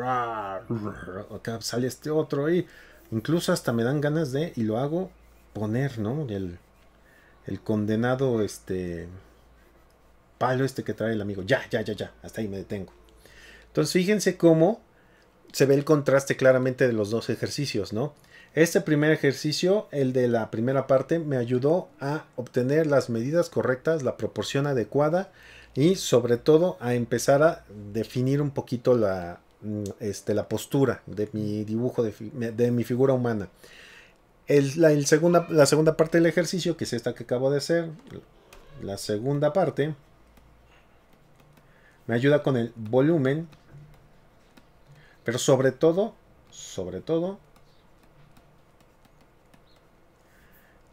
acá sale este otro y incluso hasta me dan ganas de, y lo hago, poner, ¿no? El, el condenado, este, palo este que trae el amigo. Ya, ya, ya, ya, hasta ahí me detengo. Entonces fíjense cómo se ve el contraste claramente de los dos ejercicios, ¿no? Este primer ejercicio, el de la primera parte, me ayudó a obtener las medidas correctas, la proporción adecuada y sobre todo a empezar a definir un poquito la, mm, este, la postura de mi dibujo, de, mi figura humana. El, la, segunda, la segunda parte del ejercicio, que es esta que acabo de hacer, la segunda parte, me ayuda con el volumen pero sobre todo, sobre todo,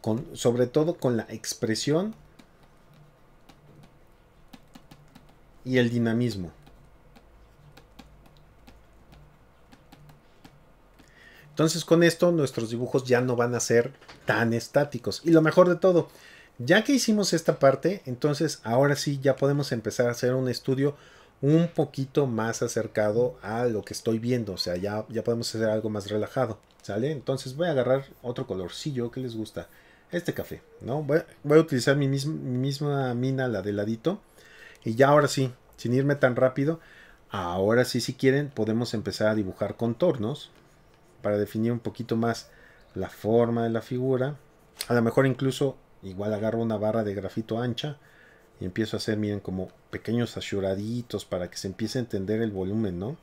con, sobre todo con la expresión y el dinamismo. Entonces con esto nuestros dibujos ya no van a ser tan estáticos. Y lo mejor de todo, ya que hicimos esta parte, entonces ahora sí ya podemos empezar a hacer un estudio un poquito más acercado a lo que estoy viendo. O sea, ya, ya podemos hacer algo más relajado. ¿Sale? Entonces voy a agarrar otro colorcillo que les gusta. Este café, ¿no? Voy, a utilizar mi, misma mina, la de ladito. Y ya ahora sí, sin irme tan rápido, ahora sí, si quieren, podemos empezar a dibujar contornos para definir un poquito más la forma de la figura. A lo mejor incluso igual agarro una barra de grafito ancha y empiezo a hacer, miren, como pequeños asuraditos para que se empiece a entender el volumen, ¿no?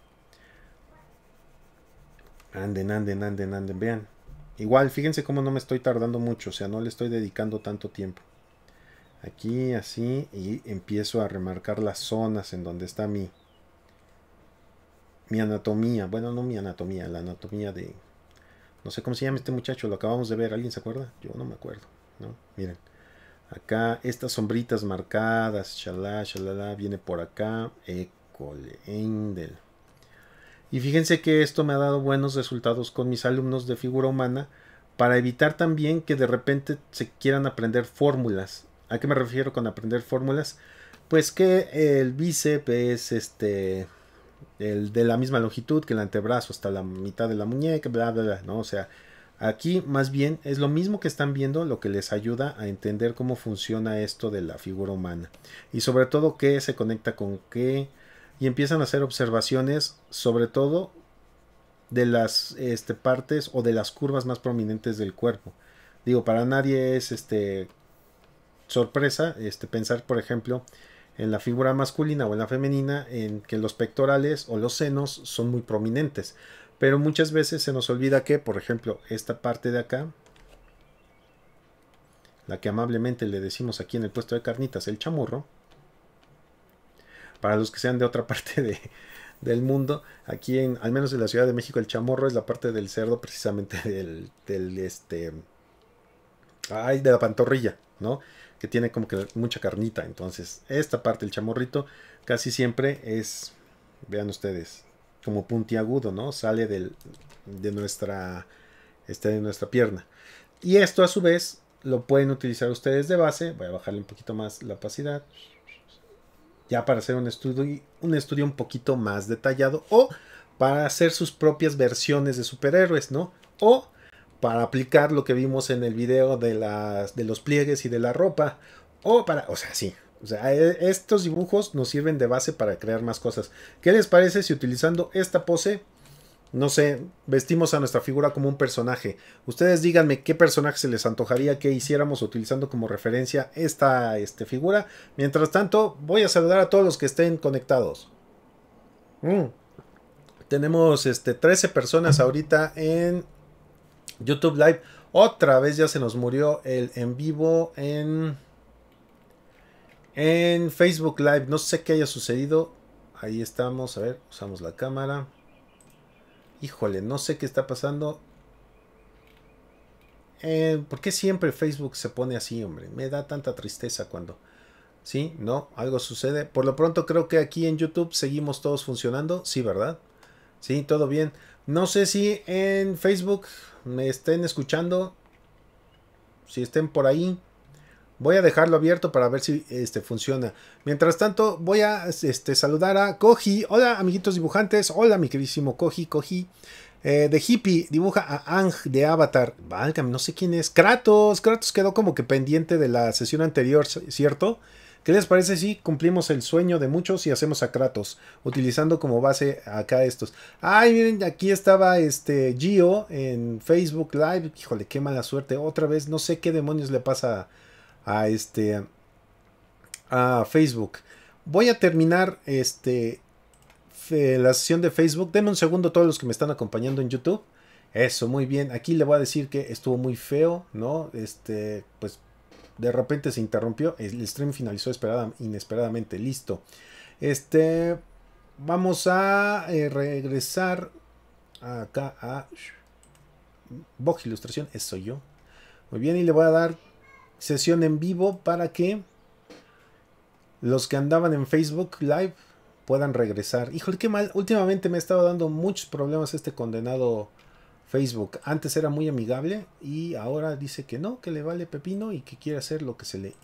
Anden, anden, anden, anden, vean. Igual, fíjense cómo no me estoy tardando mucho, o sea, no le estoy dedicando tanto tiempo. Aquí, así, y empiezo a remarcar las zonas en donde está mi, mi anatomía. Bueno, no mi anatomía, la anatomía de... No sé cómo se llama este muchacho, lo acabamos de ver, ¿alguien se acuerda? Yo no me acuerdo, ¿no? Miren. Acá estas sombritas marcadas, shalá, shalala, viene por acá. École, Endel. Y fíjense que esto me ha dado buenos resultados con mis alumnos de figura humana para evitar también que de repente se quieran aprender fórmulas. ¿A qué me refiero con aprender fórmulas? Pues que el bíceps es este el de la misma longitud que el antebrazo hasta la mitad de la muñeca, bla bla bla, ¿no? O sea, Aquí más bien es lo mismo que están viendo lo que les ayuda a entender cómo funciona esto de la figura humana y sobre todo qué se conecta con qué y empiezan a hacer observaciones sobre todo de las este, partes o de las curvas más prominentes del cuerpo. Digo, para nadie es este sorpresa este, pensar, por ejemplo, en la figura masculina o en la femenina en que los pectorales o los senos son muy prominentes pero muchas veces se nos olvida que, por ejemplo, esta parte de acá, la que amablemente le decimos aquí en el puesto de carnitas, el chamorro, para los que sean de otra parte de, del mundo, aquí en, al menos en la Ciudad de México, el chamorro es la parte del cerdo precisamente del, este, ay, de la pantorrilla, ¿no? Que tiene como que mucha carnita, entonces esta parte, el chamorrito, casi siempre es, vean ustedes, como puntiagudo, ¿no? Sale del, de, nuestra, este, de nuestra pierna. Y esto a su vez lo pueden utilizar ustedes de base. Voy a bajarle un poquito más la opacidad. Ya para hacer un estudio, un estudio un poquito más detallado. O para hacer sus propias versiones de superhéroes, ¿no? O para aplicar lo que vimos en el video de, las, de los pliegues y de la ropa. O para, o sea, sí, e, estos dibujos nos sirven de base para crear más cosas. ¿Qué les parece si utilizando esta pose, no sé, vestimos a nuestra figura como un personaje? Ustedes díganme qué personaje se les antojaría que hiciéramos utilizando como referencia esta este, figura. Mientras tanto, voy a saludar a todos los que estén conectados. Mm. Tenemos este, 13 personas ahorita en YouTube Live. Otra vez ya se nos murió el en vivo en en Facebook Live, no sé qué haya sucedido. Ahí estamos, a ver, usamos la cámara. Híjole, no sé qué está pasando. Eh, ¿Por qué siempre Facebook se pone así, hombre? Me da tanta tristeza cuando... Sí, no, algo sucede. Por lo pronto creo que aquí en YouTube seguimos todos funcionando. Sí, ¿verdad? Sí, todo bien. No sé si en Facebook me estén escuchando. Si estén por ahí. Voy a dejarlo abierto para ver si este, funciona. Mientras tanto, voy a este, saludar a Koji. Hola, amiguitos dibujantes. Hola, mi queridísimo Koji, Koji. Eh, de Hippie dibuja a Ang de Avatar. Válgame, no sé quién es. Kratos. Kratos quedó como que pendiente de la sesión anterior, ¿cierto? ¿Qué les parece si cumplimos el sueño de muchos y hacemos a Kratos? Utilizando como base acá estos. Ay, miren, aquí estaba este Gio en Facebook Live. Híjole, qué mala suerte. Otra vez, no sé qué demonios le pasa a a este a Facebook. Voy a terminar este la sesión de Facebook. Denme un segundo todos los que me están acompañando en YouTube. Eso, muy bien. Aquí le voy a decir que estuvo muy feo, ¿no? Este, pues de repente se interrumpió. El stream finalizó inesperadamente. Listo. Este, vamos a eh, regresar acá a Vox Ilustración. Eso soy yo. Muy bien, y le voy a dar sesión en vivo para que los que andaban en Facebook Live puedan regresar. Híjole, qué mal. Últimamente me ha estado dando muchos problemas este condenado Facebook. Antes era muy amigable y ahora dice que no, que le vale pepino y que quiere hacer lo que se le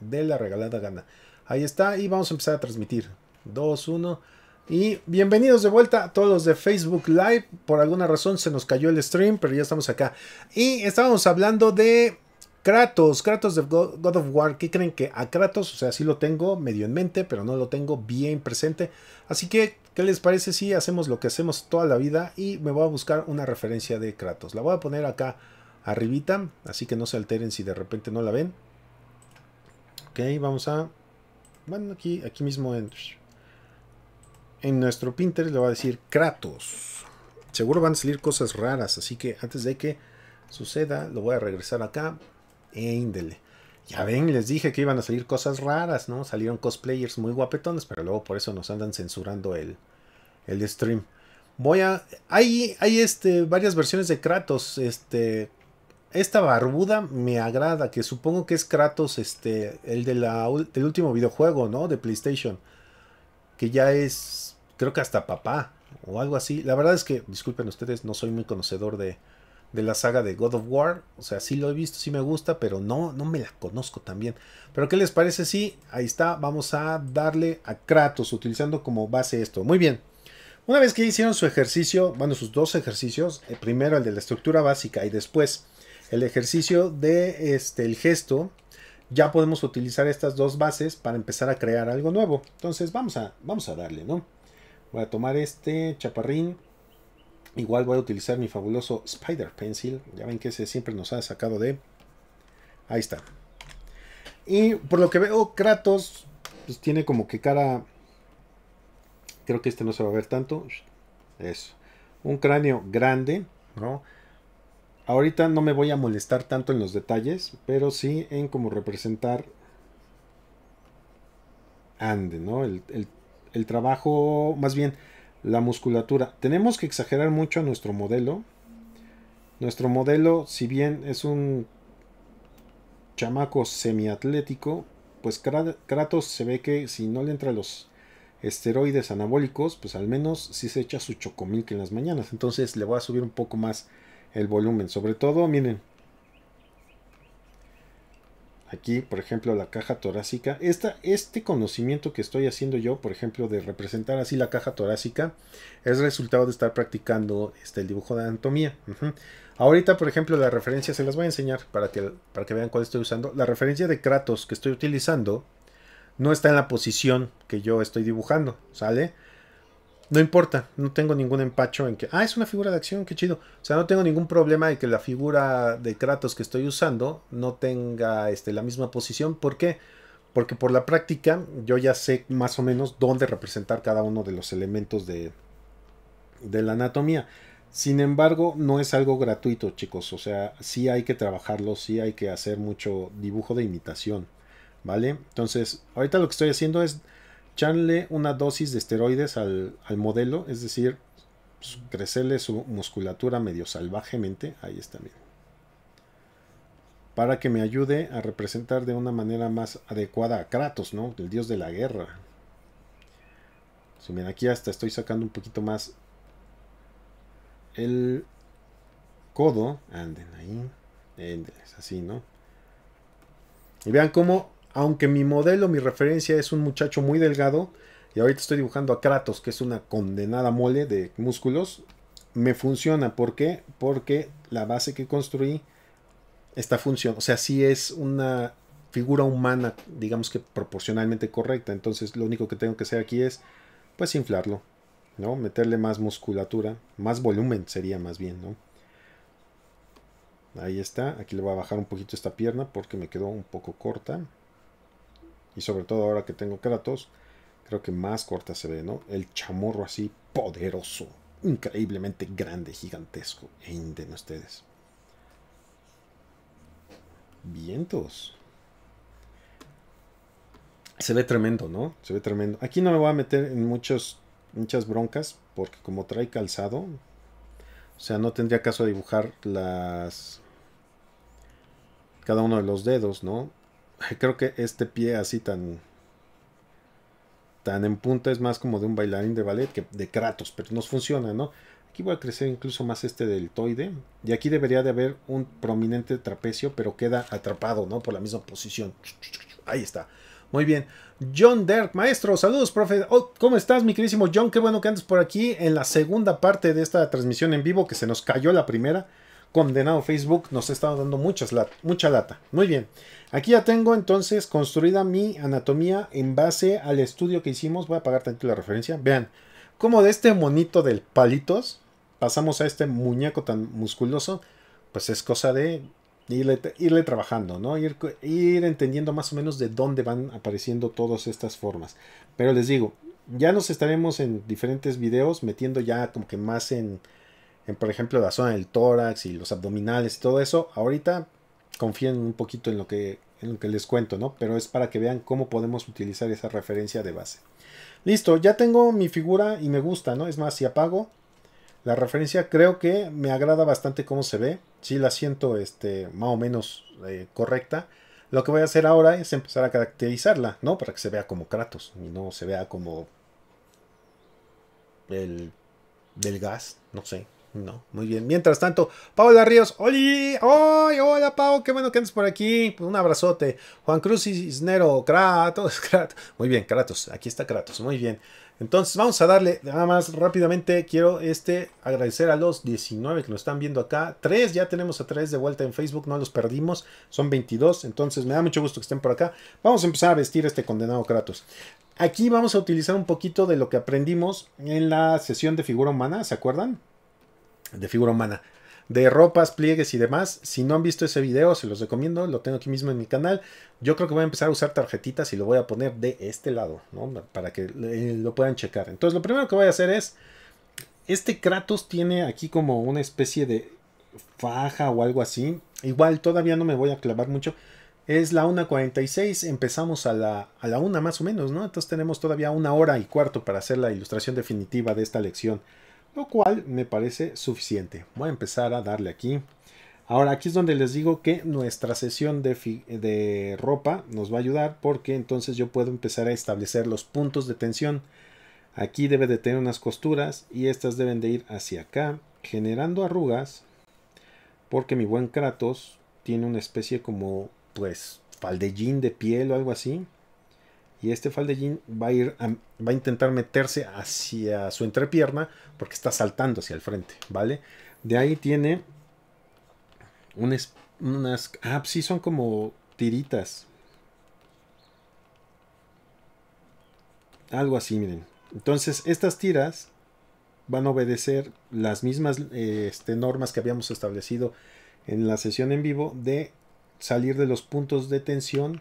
dé la regalada gana. Ahí está y vamos a empezar a transmitir. 2, 1 y bienvenidos de vuelta a todos los de Facebook Live. Por alguna razón se nos cayó el stream, pero ya estamos acá. Y estábamos hablando de Kratos, Kratos de God of War, ¿qué creen que a Kratos? O sea, sí lo tengo medio en mente, pero no lo tengo bien presente. Así que, ¿qué les parece si hacemos lo que hacemos toda la vida? Y me voy a buscar una referencia de Kratos. La voy a poner acá arribita, así que no se alteren si de repente no la ven. Ok, vamos a... Bueno, aquí, aquí mismo en, en nuestro Pinterest le voy a decir Kratos. Seguro van a salir cosas raras, así que antes de que suceda, lo voy a regresar acá e Ya ven, les dije que iban a salir cosas raras, ¿no? Salieron cosplayers muy guapetones, pero luego por eso nos andan censurando el, el stream. Voy a. Hay, hay este, varias versiones de Kratos. Este. Esta barbuda me agrada, que supongo que es Kratos, este, el de la, del último videojuego, ¿no? De PlayStation. Que ya es, creo que hasta papá o algo así. La verdad es que, disculpen ustedes, no soy muy conocedor de, de la saga de God of War. O sea, sí lo he visto, sí me gusta, pero no, no me la conozco también. Pero ¿qué les parece? si, ahí está. Vamos a darle a Kratos utilizando como base esto. Muy bien. Una vez que hicieron su ejercicio, bueno, sus dos ejercicios, el eh, primero el de la estructura básica y después el ejercicio de este el gesto, ya podemos utilizar estas dos bases para empezar a crear algo nuevo. Entonces, vamos a vamos a darle, ¿no? Voy a tomar este chaparrín Igual voy a utilizar mi fabuloso Spider Pencil. Ya ven que ese siempre nos ha sacado de... Ahí está. Y por lo que veo, Kratos pues, tiene como que cara... Creo que este no se va a ver tanto. Eso. Un cráneo grande, ¿no? Ahorita no me voy a molestar tanto en los detalles, pero sí en cómo representar ande, ¿no? el trabajo, más bien la musculatura. Tenemos que exagerar mucho a nuestro modelo. Nuestro modelo, si bien es un chamaco semiatlético, pues Kratos se ve que si no le entra los esteroides anabólicos, pues al menos si sí se echa su que en las mañanas. Entonces le voy a subir un poco más el volumen. Sobre todo, miren, Aquí, por ejemplo, la caja torácica. este conocimiento que estoy haciendo yo, por ejemplo, de representar así la caja torácica, es resultado de estar practicando este, el dibujo de anatomía. Ahorita, por ejemplo, la referencia se las voy a enseñar para que, para que vean cuál estoy usando. La referencia de Kratos que estoy utilizando no está en la posición que yo estoy dibujando, ¿sale? no importa, no tengo ningún empacho en que, ah, es una figura de acción, qué chido. O sea, no tengo ningún problema de que la figura de Kratos que estoy usando no tenga este, la misma posición. ¿Por qué? Porque por la práctica yo ya sé más o menos dónde representar cada uno de los elementos de, de la anatomía. Sin embargo, no es algo gratuito, chicos. O sea, sí hay que trabajarlo, sí hay que hacer mucho dibujo de imitación. ¿Vale? Entonces, ahorita lo que estoy haciendo es echarle una dosis de esteroides al, modelo, es decir, pues, crecerle su musculatura medio salvajemente, ahí está bien, para que me ayude a representar de una manera más adecuada a Kratos, ¿no? El dios de la guerra. Si miren, aquí hasta estoy sacando un poquito más el codo, anden ahí, es así, ¿no? Y vean cómo aunque mi modelo, mi referencia es un muchacho muy delgado, y ahorita estoy dibujando a Kratos, que es una condenada mole de músculos, me funciona. ¿Por qué? Porque la base que construí está funcionando. O sea, si es una figura humana, digamos que proporcionalmente correcta. Entonces, lo único que tengo que hacer aquí es, pues, inflarlo, ¿no? Meterle más musculatura, más volumen sería más bien, ¿no? Ahí está, aquí le voy a bajar un poquito esta pierna porque me quedó un poco corta. Y sobre todo ahora que tengo Kratos, creo que más corta se ve, ¿no? El chamorro así poderoso, increíblemente grande, gigantesco. E ustedes. Vientos. Se ve tremendo, ¿no? Se ve tremendo. Aquí no me voy a meter en muchos, muchas broncas, porque como trae calzado, o sea, no tendría caso de dibujar las... cada uno de los dedos, ¿no? creo que este pie así tan tan en punta es más como de un bailarín de ballet que de Kratos, pero nos funciona, ¿no? Aquí voy a crecer incluso más este deltoide y aquí debería de haber un prominente trapecio, pero queda atrapado, ¿no? Por la misma posición. Ahí está. Muy bien. John Derk, maestro, saludos, profe. Oh, ¿Cómo estás, mi queridísimo John? Qué bueno que andes por aquí en la segunda parte de esta transmisión en vivo que se nos cayó la primera condenado Facebook nos ha estado dando muchas mucha lata. Muy bien, aquí ya tengo entonces construida mi anatomía en base al estudio que hicimos. Voy a apagar tanto la referencia. Vean, como de este monito del palitos pasamos a este muñeco tan musculoso, pues es cosa de irle, trabajando, ¿no? Ir, ir entendiendo más o menos de dónde van apareciendo todas estas formas. Pero les digo, ya nos estaremos en diferentes videos metiendo ya como que más en en, por ejemplo, la zona del tórax y los abdominales y todo eso, ahorita confíen un poquito en lo que, que les cuento, ¿no? Pero es para que vean cómo podemos utilizar esa referencia de base. Listo, ya tengo mi figura y me gusta, ¿no? Es más, si apago la referencia, creo que me agrada bastante cómo se ve. Si la siento este, más o menos eh, correcta. Lo que voy a hacer ahora es empezar a caracterizarla, ¿no? Para que se vea como Kratos y no se vea como el del gas, no sé. No, muy bien. Mientras tanto, Paola Ríos, ¡Oli! hola, Pau! ¡Qué bueno que andes por aquí! Pues, un abrazote. Juan Cruz Cisnero, Kratos, Kratos. Muy bien, Kratos. Aquí está Kratos. Muy bien. Entonces, vamos a darle nada más rápidamente. Quiero este agradecer a los 19 que nos están viendo acá. Tres, ya tenemos a tres de vuelta en Facebook. No los perdimos. Son 22. Entonces, me da mucho gusto que estén por acá. Vamos a empezar a vestir este condenado Kratos. Aquí vamos a utilizar un poquito de lo que aprendimos en la sesión de figura humana. ¿Se acuerdan? de figura humana, de ropas, pliegues y demás. Si no han visto ese video, se los recomiendo, lo tengo aquí mismo en mi canal. Yo creo que voy a empezar a usar tarjetitas y lo voy a poner de este lado, ¿no? Para que eh, lo puedan checar. Entonces, lo primero que voy a hacer es, este Kratos tiene aquí como una especie de faja o algo así. Igual todavía no me voy a clavar mucho. Es la 1.46, empezamos a la, a la 1 más o menos, ¿no? Entonces tenemos todavía una hora y cuarto para hacer la ilustración definitiva de esta lección lo cual me parece suficiente. Voy a empezar a darle aquí. Ahora aquí es donde les digo que nuestra sesión de, de ropa nos va a ayudar porque entonces yo puedo empezar a establecer los puntos de tensión. Aquí debe de tener unas costuras y estas deben de ir hacia acá generando arrugas porque mi buen Kratos tiene una especie como pues faldellín de piel o algo así y este Faldellín va a ir va a intentar meterse hacia su entrepierna porque está saltando hacia el frente, ¿vale? De ahí tiene unas, ah, sí son como tiritas. Algo así, miren. Entonces, estas tiras van a obedecer las mismas eh, este, normas que habíamos establecido en la sesión en vivo de salir de los puntos de tensión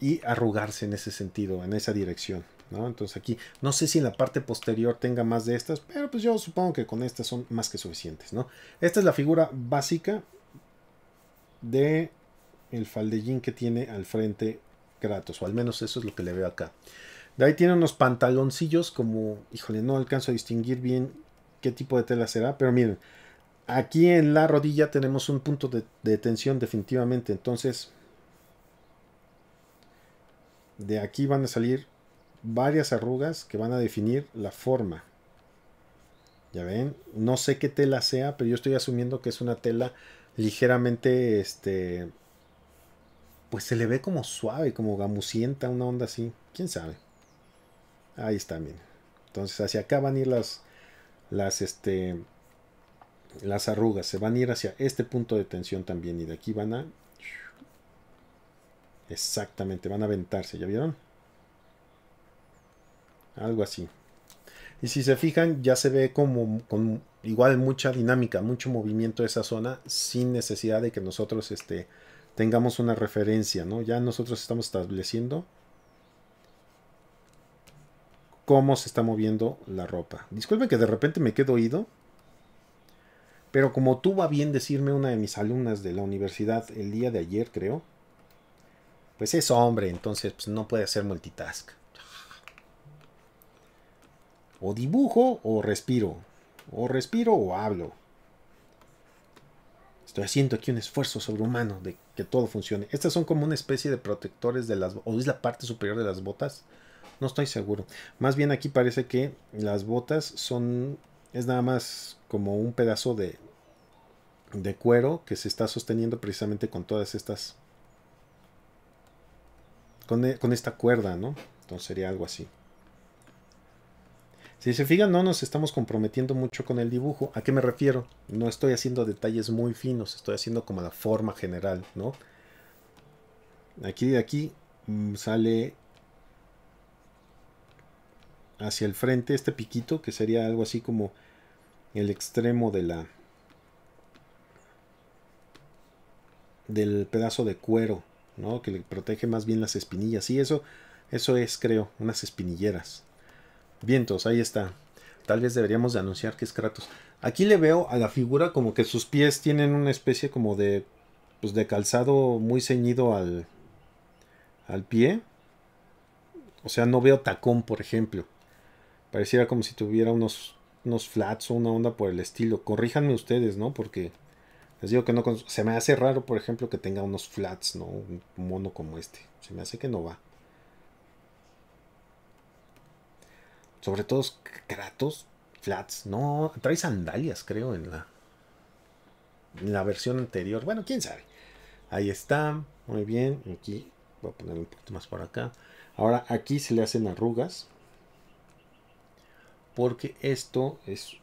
y arrugarse en ese sentido, en esa dirección. ¿no? Entonces aquí, no sé si en la parte posterior tenga más de estas, pero pues yo supongo que con estas son más que suficientes. ¿no? Esta es la figura básica de el faldellín que tiene al frente Kratos, o al menos eso es lo que le veo acá. De ahí tiene unos pantaloncillos como, híjole, no alcanzo a distinguir bien qué tipo de tela será, pero miren, aquí en la rodilla tenemos un punto de, de tensión definitivamente, entonces de aquí van a salir varias arrugas que van a definir la forma. Ya ven, no sé qué tela sea, pero yo estoy asumiendo que es una tela ligeramente, este, pues se le ve como suave, como gamusienta, una onda así. ¿Quién sabe? Ahí está, miren. Entonces hacia acá van a ir las, las, este, las arrugas, se van a ir hacia este punto de tensión también y de aquí van a Exactamente, van a aventarse, ¿ya vieron? Algo así. Y si se fijan, ya se ve como con igual mucha dinámica, mucho movimiento de esa zona sin necesidad de que nosotros este, tengamos una referencia, ¿no? Ya nosotros estamos estableciendo cómo se está moviendo la ropa. Disculpen que de repente me quedo oído, pero como tuvo a bien decirme una de mis alumnas de la universidad el día de ayer, creo, pues es hombre, entonces pues, no puede hacer multitask. O dibujo o respiro. O respiro o hablo. Estoy haciendo aquí un esfuerzo sobrehumano de que todo funcione. Estas son como una especie de protectores de las o es la parte superior de las botas. No estoy seguro. Más bien aquí parece que las botas son es nada más como un pedazo de de cuero que se está sosteniendo precisamente con todas estas e, con, esta cuerda, ¿no? Entonces sería algo así. Si se fijan, no nos estamos comprometiendo mucho con el dibujo. ¿A qué me refiero? No estoy haciendo detalles muy finos, estoy haciendo como la forma general, ¿no? Aquí de aquí mm, sale hacia el frente este piquito, que sería algo así como el extremo de la del pedazo de cuero que le protege más bien las espinillas. Y eso, eso es, creo, unas espinilleras. Vientos, ahí está. Tal vez deberíamos de anunciar que es Kratos. Aquí le veo a la figura como que sus pies tienen una especie como de, pues de calzado muy ceñido al, al pie. O sea, no veo tacón, por ejemplo. Pareciera como si tuviera unos, unos flats o una onda por el estilo. Corríjanme ustedes, ¿no? Porque les que no se me hace raro, por ejemplo, que tenga unos flats, ¿no? Un mono como este. Se me hace que no va. Sobre todo Kratos, flats. No, trae sandalias, creo, en la, en la versión anterior. Bueno, quién sabe. Ahí está. Muy bien. Aquí voy a poner un poquito más por acá. Ahora aquí se le hacen arrugas. Porque esto es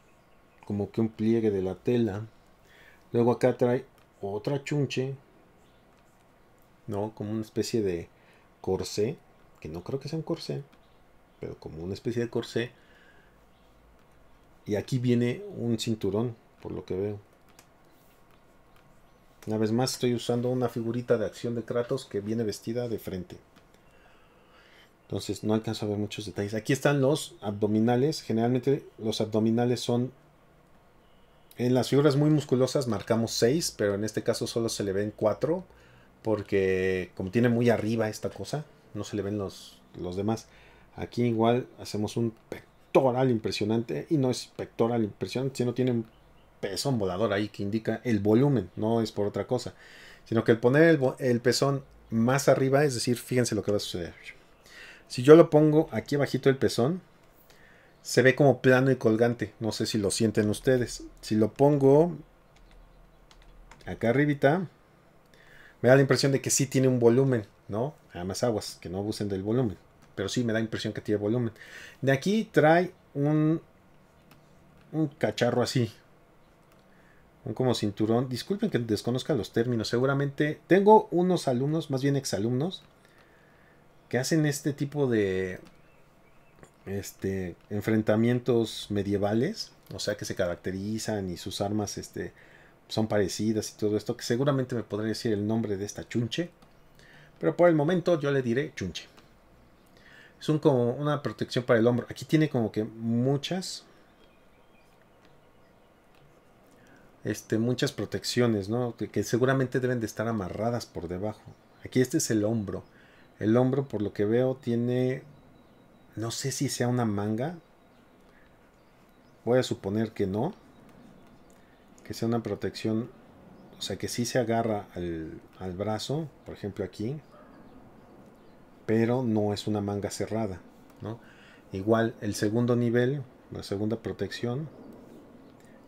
como que un pliegue de la tela. Luego acá trae otra chunche. ¿No? Como una especie de corsé. Que no creo que sea un corsé. Pero como una especie de corsé. Y aquí viene un cinturón, por lo que veo. Una vez más estoy usando una figurita de acción de Kratos que viene vestida de frente. Entonces no alcanzo a ver muchos detalles. Aquí están los abdominales. Generalmente los abdominales son en las figuras muy musculosas marcamos 6, pero en este caso solo se le ven 4, porque como tiene muy arriba esta cosa, no se le ven los, los demás. Aquí igual hacemos un pectoral impresionante, y no es pectoral impresionante, sino tiene un pezón volador ahí que indica el volumen, no es por otra cosa, sino que el poner el, el pezón más arriba, es decir, fíjense lo que va a suceder. Si yo lo pongo aquí abajito el pezón, se ve como plano y colgante. No sé si lo sienten ustedes. Si lo pongo acá arribita, me da la impresión de que sí tiene un volumen, ¿no? Además aguas, que no abusen del volumen. Pero sí me da la impresión que tiene volumen. De aquí trae un, un cacharro así. Un como cinturón. Disculpen que desconozca los términos. Seguramente tengo unos alumnos, más bien exalumnos, que hacen este tipo de, este, enfrentamientos medievales, o sea que se caracterizan y sus armas este, son parecidas y todo esto, que seguramente me podré decir el nombre de esta chunche, pero por el momento yo le diré chunche. Es como una protección para el hombro. Aquí tiene como que muchas, este, muchas protecciones, ¿no? Que, que, seguramente deben de estar amarradas por debajo. Aquí este es el hombro. El hombro, por lo que veo, tiene no sé si sea una manga. Voy a suponer que no. Que sea una protección. O sea, que sí se agarra al, brazo. Por ejemplo aquí. Pero no es una manga cerrada. Igual el segundo nivel. La segunda protección.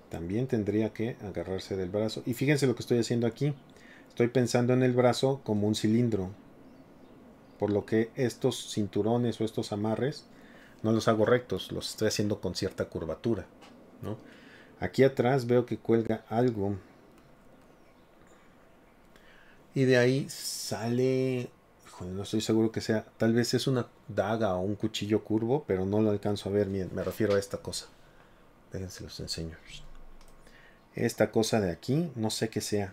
También tendría que agarrarse del brazo. Y fíjense lo que estoy haciendo aquí. Estoy pensando en el brazo como un cilindro por lo que estos cinturones o estos amarres no los hago rectos, los estoy haciendo con cierta curvatura. Aquí atrás veo que cuelga algo. Y de ahí sale, no estoy seguro que sea, tal vez es una daga o un cuchillo curvo, pero no lo alcanzo a ver, me refiero a esta cosa. Déjense los enseño. Esta cosa de aquí, no sé qué sea.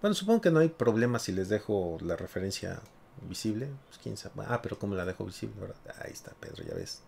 Bueno, supongo que no hay problema si les dejo la referencia visible, pues, Ah, pero como la dejo visible? Ahí está, Pedro, ya ves.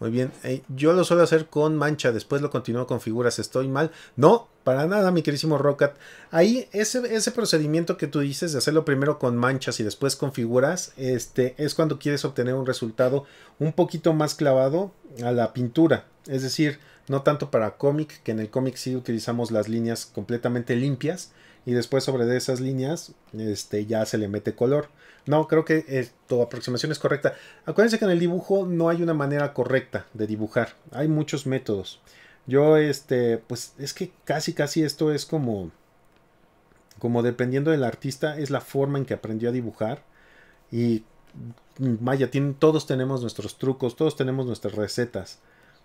Muy bien, eh, yo lo suelo hacer con mancha, después lo continúo con figuras, estoy mal. No, para nada, mi querísimo Rocket. Ahí ese, ese procedimiento que tú dices de hacerlo primero con manchas y después con figuras, este, es cuando quieres obtener un resultado un poquito más clavado a la pintura. Es decir, no tanto para cómic, que en el cómic sí utilizamos las líneas completamente limpias y después sobre de esas líneas este, ya se le mete color. No, creo que tu aproximación es correcta. Acuérdense que en el dibujo no hay una manera correcta de dibujar. Hay muchos métodos. Yo, este, pues es que casi, casi esto es como, como dependiendo del artista, es la forma en que aprendió a dibujar. Y vaya, todos tenemos nuestros trucos, todos tenemos nuestras recetas.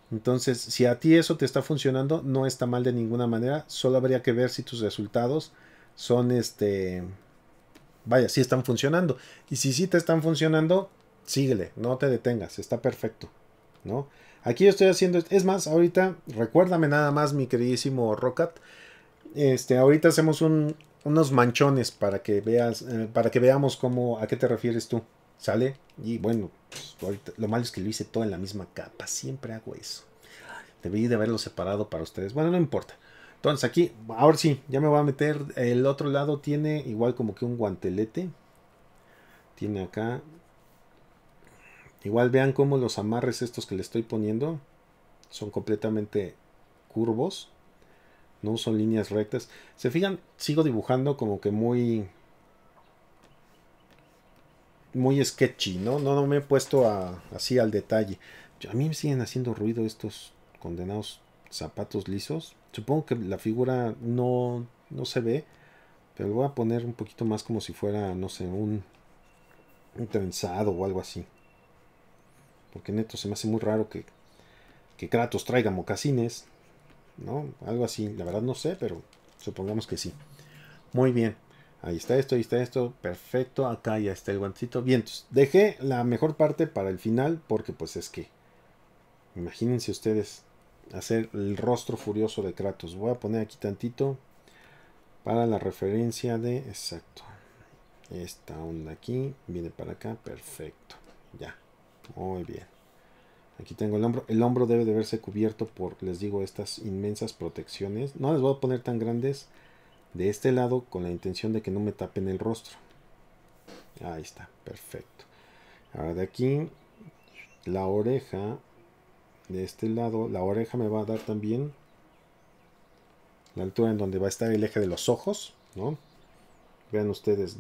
Entonces, si a ti eso te está funcionando, no está mal de ninguna manera. Solo habría que ver si tus resultados son, este, vaya, si están funcionando. Y si sí te están funcionando, síguele, no te detengas, está perfecto, ¿no? Aquí yo estoy haciendo, es más, ahorita, recuérdame nada más, mi queridísimo Rocat, este, ahorita hacemos unos manchones para que veas, eh, para que veamos cómo, a qué te refieres tú, ¿sale? Y bueno, pues, lo malo es que lo hice todo en la misma capa, siempre hago eso. Debí de haberlo separado para ustedes, bueno, no importa. Entonces aquí, ahora sí, ya me voy a meter. El otro lado tiene igual como que un guantelete. Tiene acá. Igual vean cómo los amarres estos que le estoy poniendo son completamente curvos. No son líneas rectas. Se fijan, sigo dibujando como que muy... Muy sketchy, ¿no? No, no me he puesto a, así al detalle. A mí me siguen haciendo ruido estos condenados zapatos lisos. Supongo que la figura no, se ve, pero lo voy a poner un poquito más como si fuera, no sé, un, un trenzado o algo así. Porque neto se me hace muy raro que, Kratos traiga mocasines, ¿no? Algo así, la verdad no sé, pero supongamos que sí. Muy bien, ahí está esto, ahí está esto, perfecto, acá ya está el guantito. Bien, entonces dejé la mejor parte para el final porque pues es que, imagínense ustedes hacer el rostro furioso de Kratos. Voy a poner aquí tantito para la referencia de exacto. Esta onda aquí viene para acá, perfecto. Ya. Muy bien. Aquí tengo el hombro. El hombro debe de verse cubierto por, les digo, estas inmensas protecciones. No les voy a poner tan grandes de este lado con la intención de que no me tapen el rostro. Ahí está, perfecto. Ahora de aquí, la oreja de este lado, la oreja me va a dar también la altura en donde va a estar el eje de los ojos, ¿no? Vean ustedes,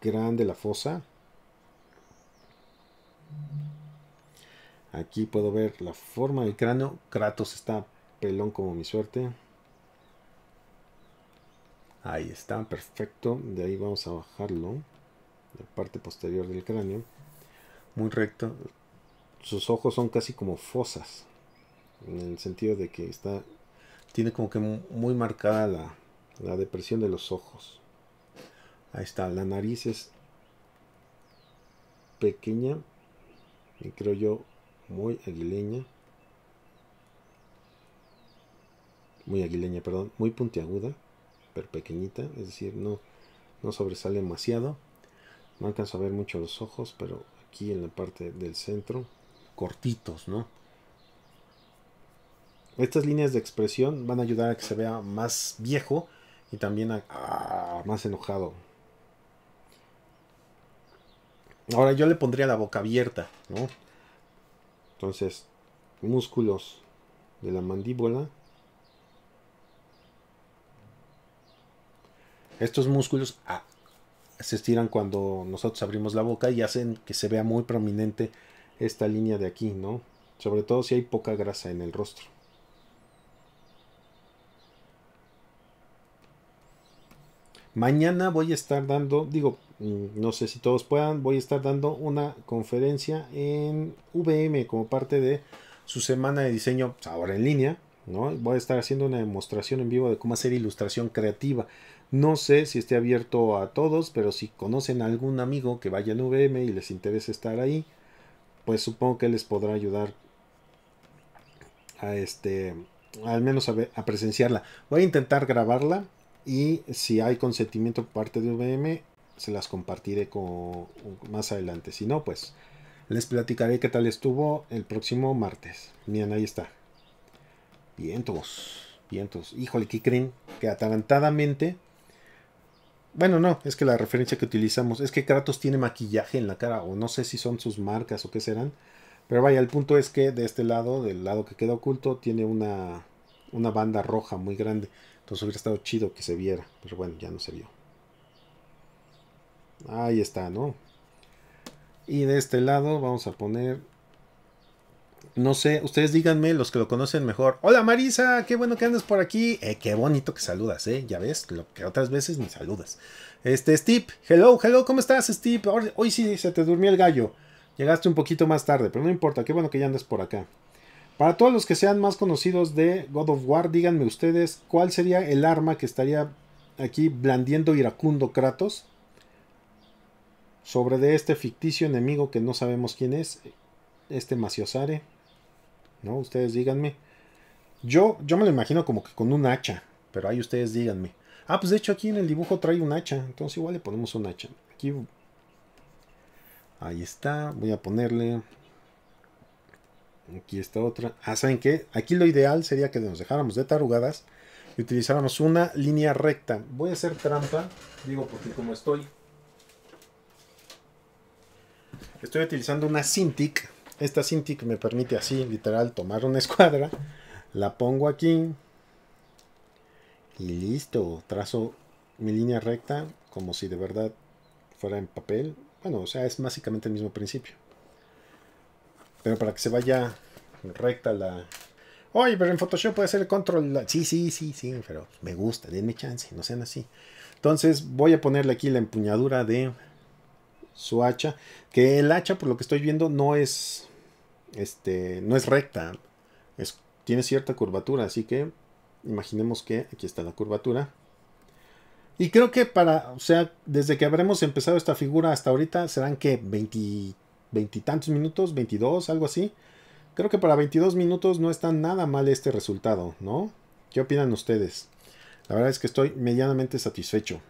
grande la fosa. Aquí puedo ver la forma del cráneo. Kratos está pelón como mi suerte. Ahí está, perfecto. De ahí vamos a bajarlo. La parte posterior del cráneo. Muy recto sus ojos son casi como fosas, en el sentido de que está, tiene como que muy marcada la, depresión de los ojos. Ahí está, la nariz es pequeña y creo yo muy aguileña. Muy aguileña, perdón, muy puntiaguda, pero pequeñita, es decir, no, no sobresale demasiado. No alcanzo a ver mucho los ojos, pero aquí en la parte del centro cortitos, ¿no? Estas líneas de expresión van a ayudar a que se vea más viejo y también a, más enojado. Ahora yo le pondría la boca abierta, ¿no? Entonces, músculos de la mandíbula. Estos músculos ah, se estiran cuando nosotros abrimos la boca y hacen que se vea muy prominente esta línea de aquí, ¿no? Sobre todo si hay poca grasa en el rostro. Mañana voy a estar dando, digo, mm, no sé si todos puedan, voy a estar dando una conferencia en VM como parte de su semana de diseño, pues, ahora en línea, ¿no? Voy a estar haciendo una demostración en vivo de cómo hacer ilustración creativa. No sé si esté abierto a todos, pero si conocen a algún amigo que vaya a VM y les interese estar ahí, pues supongo que les podrá ayudar a este, al menos a, presenciarla. Voy a intentar grabarla y si hay consentimiento por parte de VM, se las compartiré con, más adelante. Si no, pues les platicaré qué tal estuvo el próximo martes. Miren, ahí está. Vientos, vientos. Híjole, ¿qué creen? Que atarantadamente bueno, no, es que la referencia que utilizamos es que Kratos tiene maquillaje en la cara, o no sé si son sus marcas o qué serán. Pero vaya, el punto es que de este lado, del lado que queda oculto, tiene una, banda roja muy grande. Entonces hubiera estado chido que se viera, pero bueno, ya no se vio. Ahí está, ¿no? Y de este lado vamos a poner no sé, ustedes díganme, los que lo conocen mejor. Hola Marisa, qué bueno que andas por aquí. Eh, qué bonito que saludas, ¿eh? Ya ves, lo que otras veces ni saludas. Este, Steve, hello, hello, ¿cómo estás, Steve? Hoy, sí se te durmió el gallo. Llegaste un poquito más tarde, pero no importa, qué bueno que ya andes por acá. Para todos los que sean más conocidos de God of War, díganme ustedes cuál sería el arma que estaría aquí blandiendo iracundo Kratos sobre de este ficticio enemigo que no sabemos quién es, este Maciosare. ¿no? Ustedes díganme. Yo, yo me lo imagino como que con un hacha, pero ahí ustedes díganme. Ah, pues de hecho aquí en el dibujo trae un hacha, entonces igual le ponemos un hacha. Aquí, ahí está, voy a ponerle... Aquí está otra. Ah, ¿saben qué? Aquí lo ideal sería que nos dejáramos de tarugadas y utilizáramos una línea recta. Voy a hacer trampa, digo porque como estoy... Estoy utilizando una Cintiq esta Cintiq me permite así, literal, tomar una escuadra. La pongo aquí. Y listo. Trazo mi línea recta como si de verdad fuera en papel. Bueno, o sea, es básicamente el mismo principio. Pero para que se vaya recta la... Oye, pero en Photoshop puede ser el control. Sí, sí, sí, sí, pero me gusta, denme chance, no sean así. Entonces voy a ponerle aquí la empuñadura de su hacha. Que el hacha, por lo que estoy viendo, no es este, no es recta, tiene cierta curvatura, así que imaginemos que aquí está la curvatura. Y creo que para, o sea, desde que habremos empezado esta figura hasta ahorita, serán que 20, tantos minutos, 22, algo así. Creo que para 22 minutos no está nada mal este resultado, ¿no? ¿Qué opinan ustedes? La verdad es que estoy medianamente satisfecho.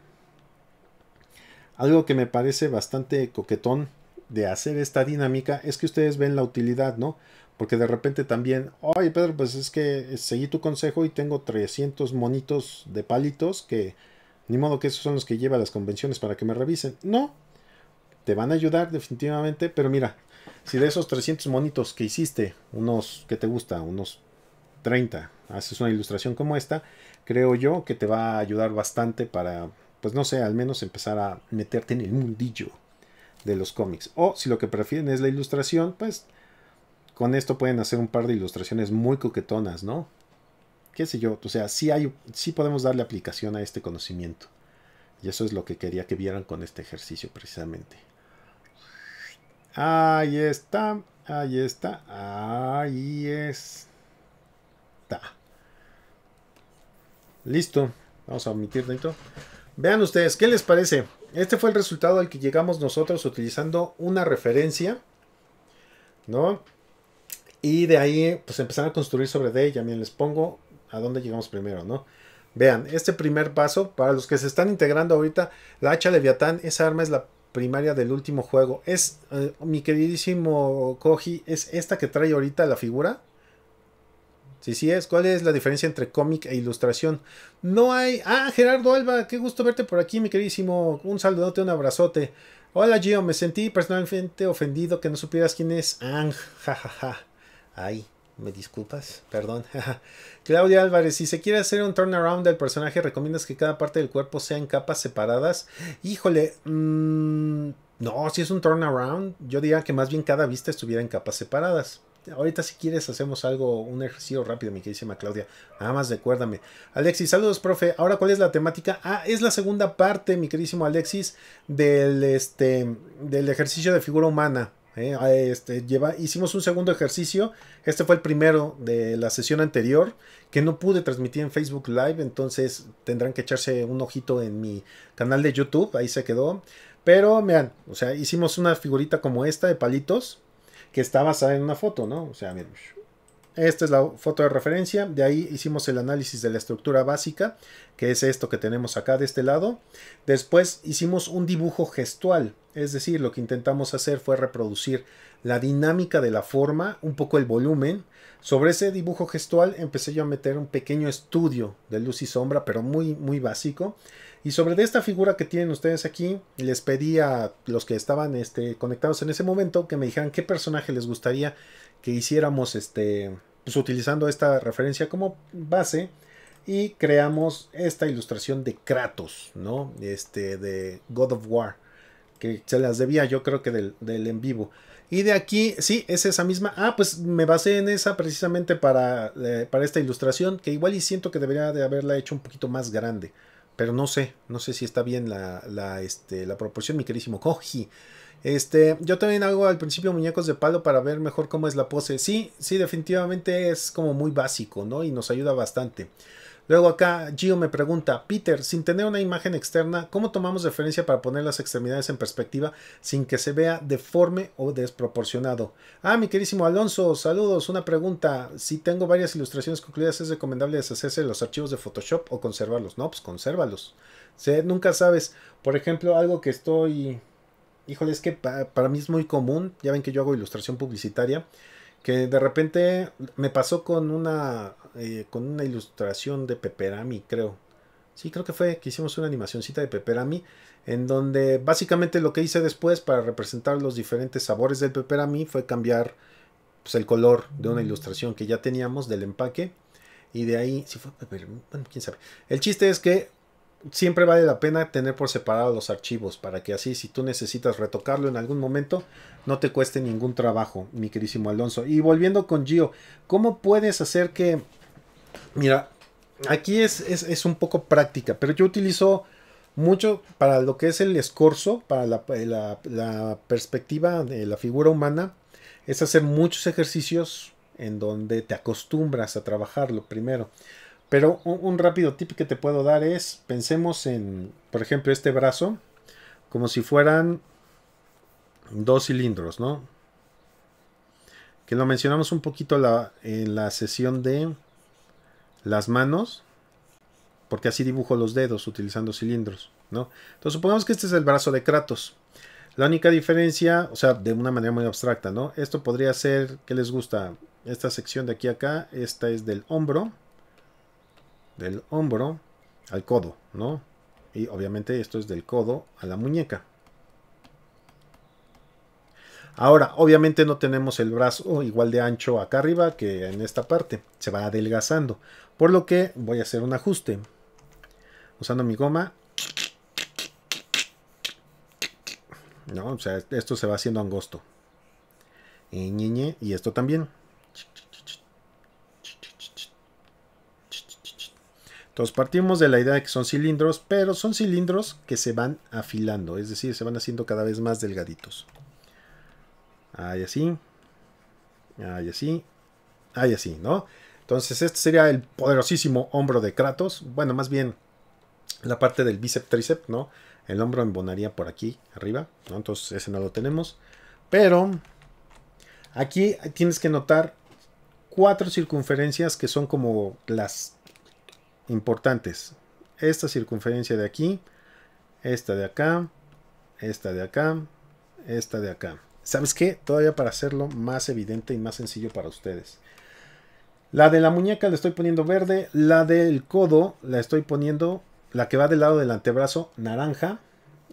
Algo que me parece bastante coquetón de hacer esta dinámica es que ustedes ven la utilidad, ¿no? Porque de repente también, oye Pedro, pues es que seguí tu consejo y tengo 300 monitos de palitos que ni modo que esos son los que lleva las convenciones para que me revisen. No, te van a ayudar definitivamente, pero mira, si de esos 300 monitos que hiciste, unos que te gusta, unos 30, haces una ilustración como esta, creo yo que te va a ayudar bastante para, pues no sé, al menos empezar a meterte en el mundillo de los cómics. O si lo que prefieren es la ilustración, pues con esto pueden hacer un par de ilustraciones muy coquetonas, ¿no? Qué sé yo, o sea, sí, hay, sí podemos darle aplicación a este conocimiento. Y eso es lo que quería que vieran con este ejercicio precisamente. Ahí está, ahí está, ahí está. Listo, vamos a omitir dentro. Vean ustedes, ¿qué les parece? este fue el resultado al que llegamos nosotros utilizando una referencia, ¿no? Y de ahí, pues empezaron a construir sobre D ella. Miren, les pongo a dónde llegamos primero, ¿no? Vean, este primer paso, para los que se están integrando ahorita, la hacha Leviatán, esa arma es la primaria del último juego. Es, eh, mi queridísimo Koji, es esta que trae ahorita la figura. Si sí, es, ¿cuál es la diferencia entre cómic e ilustración? No hay. Ah, Gerardo Alba, qué gusto verte por aquí, mi queridísimo. Un saludote, un abrazote. Hola Gio, me sentí personalmente ofendido que no supieras quién es Ang, jajaja. Ay, me disculpas, perdón. Claudia Álvarez, si se quiere hacer un turnaround del personaje, ¿recomiendas que cada parte del cuerpo sea en capas separadas? Híjole, mm, no, si es un turnaround, yo diría que más bien cada vista estuviera en capas separadas ahorita si quieres hacemos algo, un ejercicio rápido, mi queridísima Claudia. Nada más recuérdame. Alexis, saludos, profe. Ahora, ¿cuál es la temática? Ah, es la segunda parte, mi queridísimo Alexis, del, este, del ejercicio de figura humana. ¿eh? Ah, este, lleva, hicimos un segundo ejercicio. Este fue el primero de la sesión anterior que no pude transmitir en Facebook Live. Entonces tendrán que echarse un ojito en mi canal de YouTube. Ahí se quedó. Pero, vean, o sea, hicimos una figurita como esta de palitos que está basada en una foto, ¿no? O sea, esta es la foto de referencia, de ahí hicimos el análisis de la estructura básica, que es esto que tenemos acá de este lado. Después hicimos un dibujo gestual, es decir, lo que intentamos hacer fue reproducir la dinámica de la forma, un poco el volumen. Sobre ese dibujo gestual empecé yo a meter un pequeño estudio de luz y sombra, pero muy, muy básico. Y sobre esta figura que tienen ustedes aquí, les pedí a los que estaban este, conectados en ese momento que me dijeran qué personaje les gustaría que hiciéramos este, pues, utilizando esta referencia como base. Y creamos esta ilustración de Kratos, ¿no? Este, de God of War. Que se las debía yo creo que del, en vivo. Y de aquí, sí, es esa misma. Ah, pues me basé en esa precisamente para, eh, para esta ilustración, que igual y siento que debería de haberla hecho un poquito más grande. Pero no sé, no sé si está bien la, la, este, proporción, mi querísimo Koji. Este, yo también hago al principio muñecos de palo para ver mejor cómo es la pose. Sí, sí, definitivamente es como muy básico, ¿no? Y nos ayuda bastante. Luego acá Gio me pregunta, Peter, sin tener una imagen externa, ¿cómo tomamos referencia para poner las extremidades en perspectiva sin que se vea deforme o desproporcionado? Ah, mi querísimo Alonso, saludos, una pregunta. Si tengo varias ilustraciones concluidas, ¿es recomendable deshacerse de los archivos de Photoshop o conservarlos? No, pues consérvalos. Nunca sabes. Por ejemplo, algo que estoy... Híjole, es que para mí es muy común, ya ven que yo hago ilustración publicitaria. Que de repente me pasó con una, eh, con una ilustración de Peperami, creo. Sí, creo que fue que hicimos una animacióncita de Peperami, en donde básicamente lo que hice después para representar los diferentes sabores del Peperami fue cambiar pues, el color de una mm. ilustración que ya teníamos del empaque. Y de ahí, si fue Peperami, quién sabe. El chiste es que siempre vale la pena tener por separado los archivos para que así si tú necesitas retocarlo en algún momento no te cueste ningún trabajo, mi querísimo Alonso. Y volviendo con Gio, ¿cómo puedes hacer que... Mira, aquí es, es, un poco práctica, pero yo utilizo mucho para lo que es el escorzo, para eh, la, la perspectiva de la figura humana, es hacer muchos ejercicios en donde te acostumbras a trabajarlo primero. Pero un, rápido tip que te puedo dar es, pensemos en, por ejemplo, este brazo, como si fueran dos cilindros, ¿no? Que lo mencionamos un poquito en la sesión de las manos, porque así dibujo los dedos utilizando cilindros, ¿no? Entonces supongamos que este es el brazo de Kratos. La única diferencia, o sea, de una manera muy abstracta, ¿no? Esto podría ser, ¿qué les gusta? Esta sección de aquí a acá, esta es del hombro del hombro al codo, ¿no? Y obviamente esto es del codo a la muñeca. Ahora, obviamente no tenemos el brazo igual de ancho acá arriba que en esta parte. Se va adelgazando. Por lo que voy a hacer un ajuste. Usando mi goma. No, o sea, esto se va haciendo angosto. Y esto también. Entonces partimos de la idea de que son cilindros, pero son cilindros que se van afilando, es decir, se van haciendo cada vez más delgaditos. Ahí así, ahí así, ahí así, ¿no? Entonces este sería el poderosísimo hombro de Kratos, bueno, más bien la parte del bíceps tríceps, ¿no? El hombro embonaría por aquí, arriba, ¿no? Entonces ese no lo tenemos, pero aquí tienes que notar cuatro circunferencias que son como las importantes. Esta circunferencia de aquí, esta de acá, esta de acá, esta de acá. ¿Sabes qué? Todavía para hacerlo más evidente y más sencillo para ustedes. La de la muñeca la estoy poniendo verde, la del codo la estoy poniendo, la que va del lado del antebrazo naranja,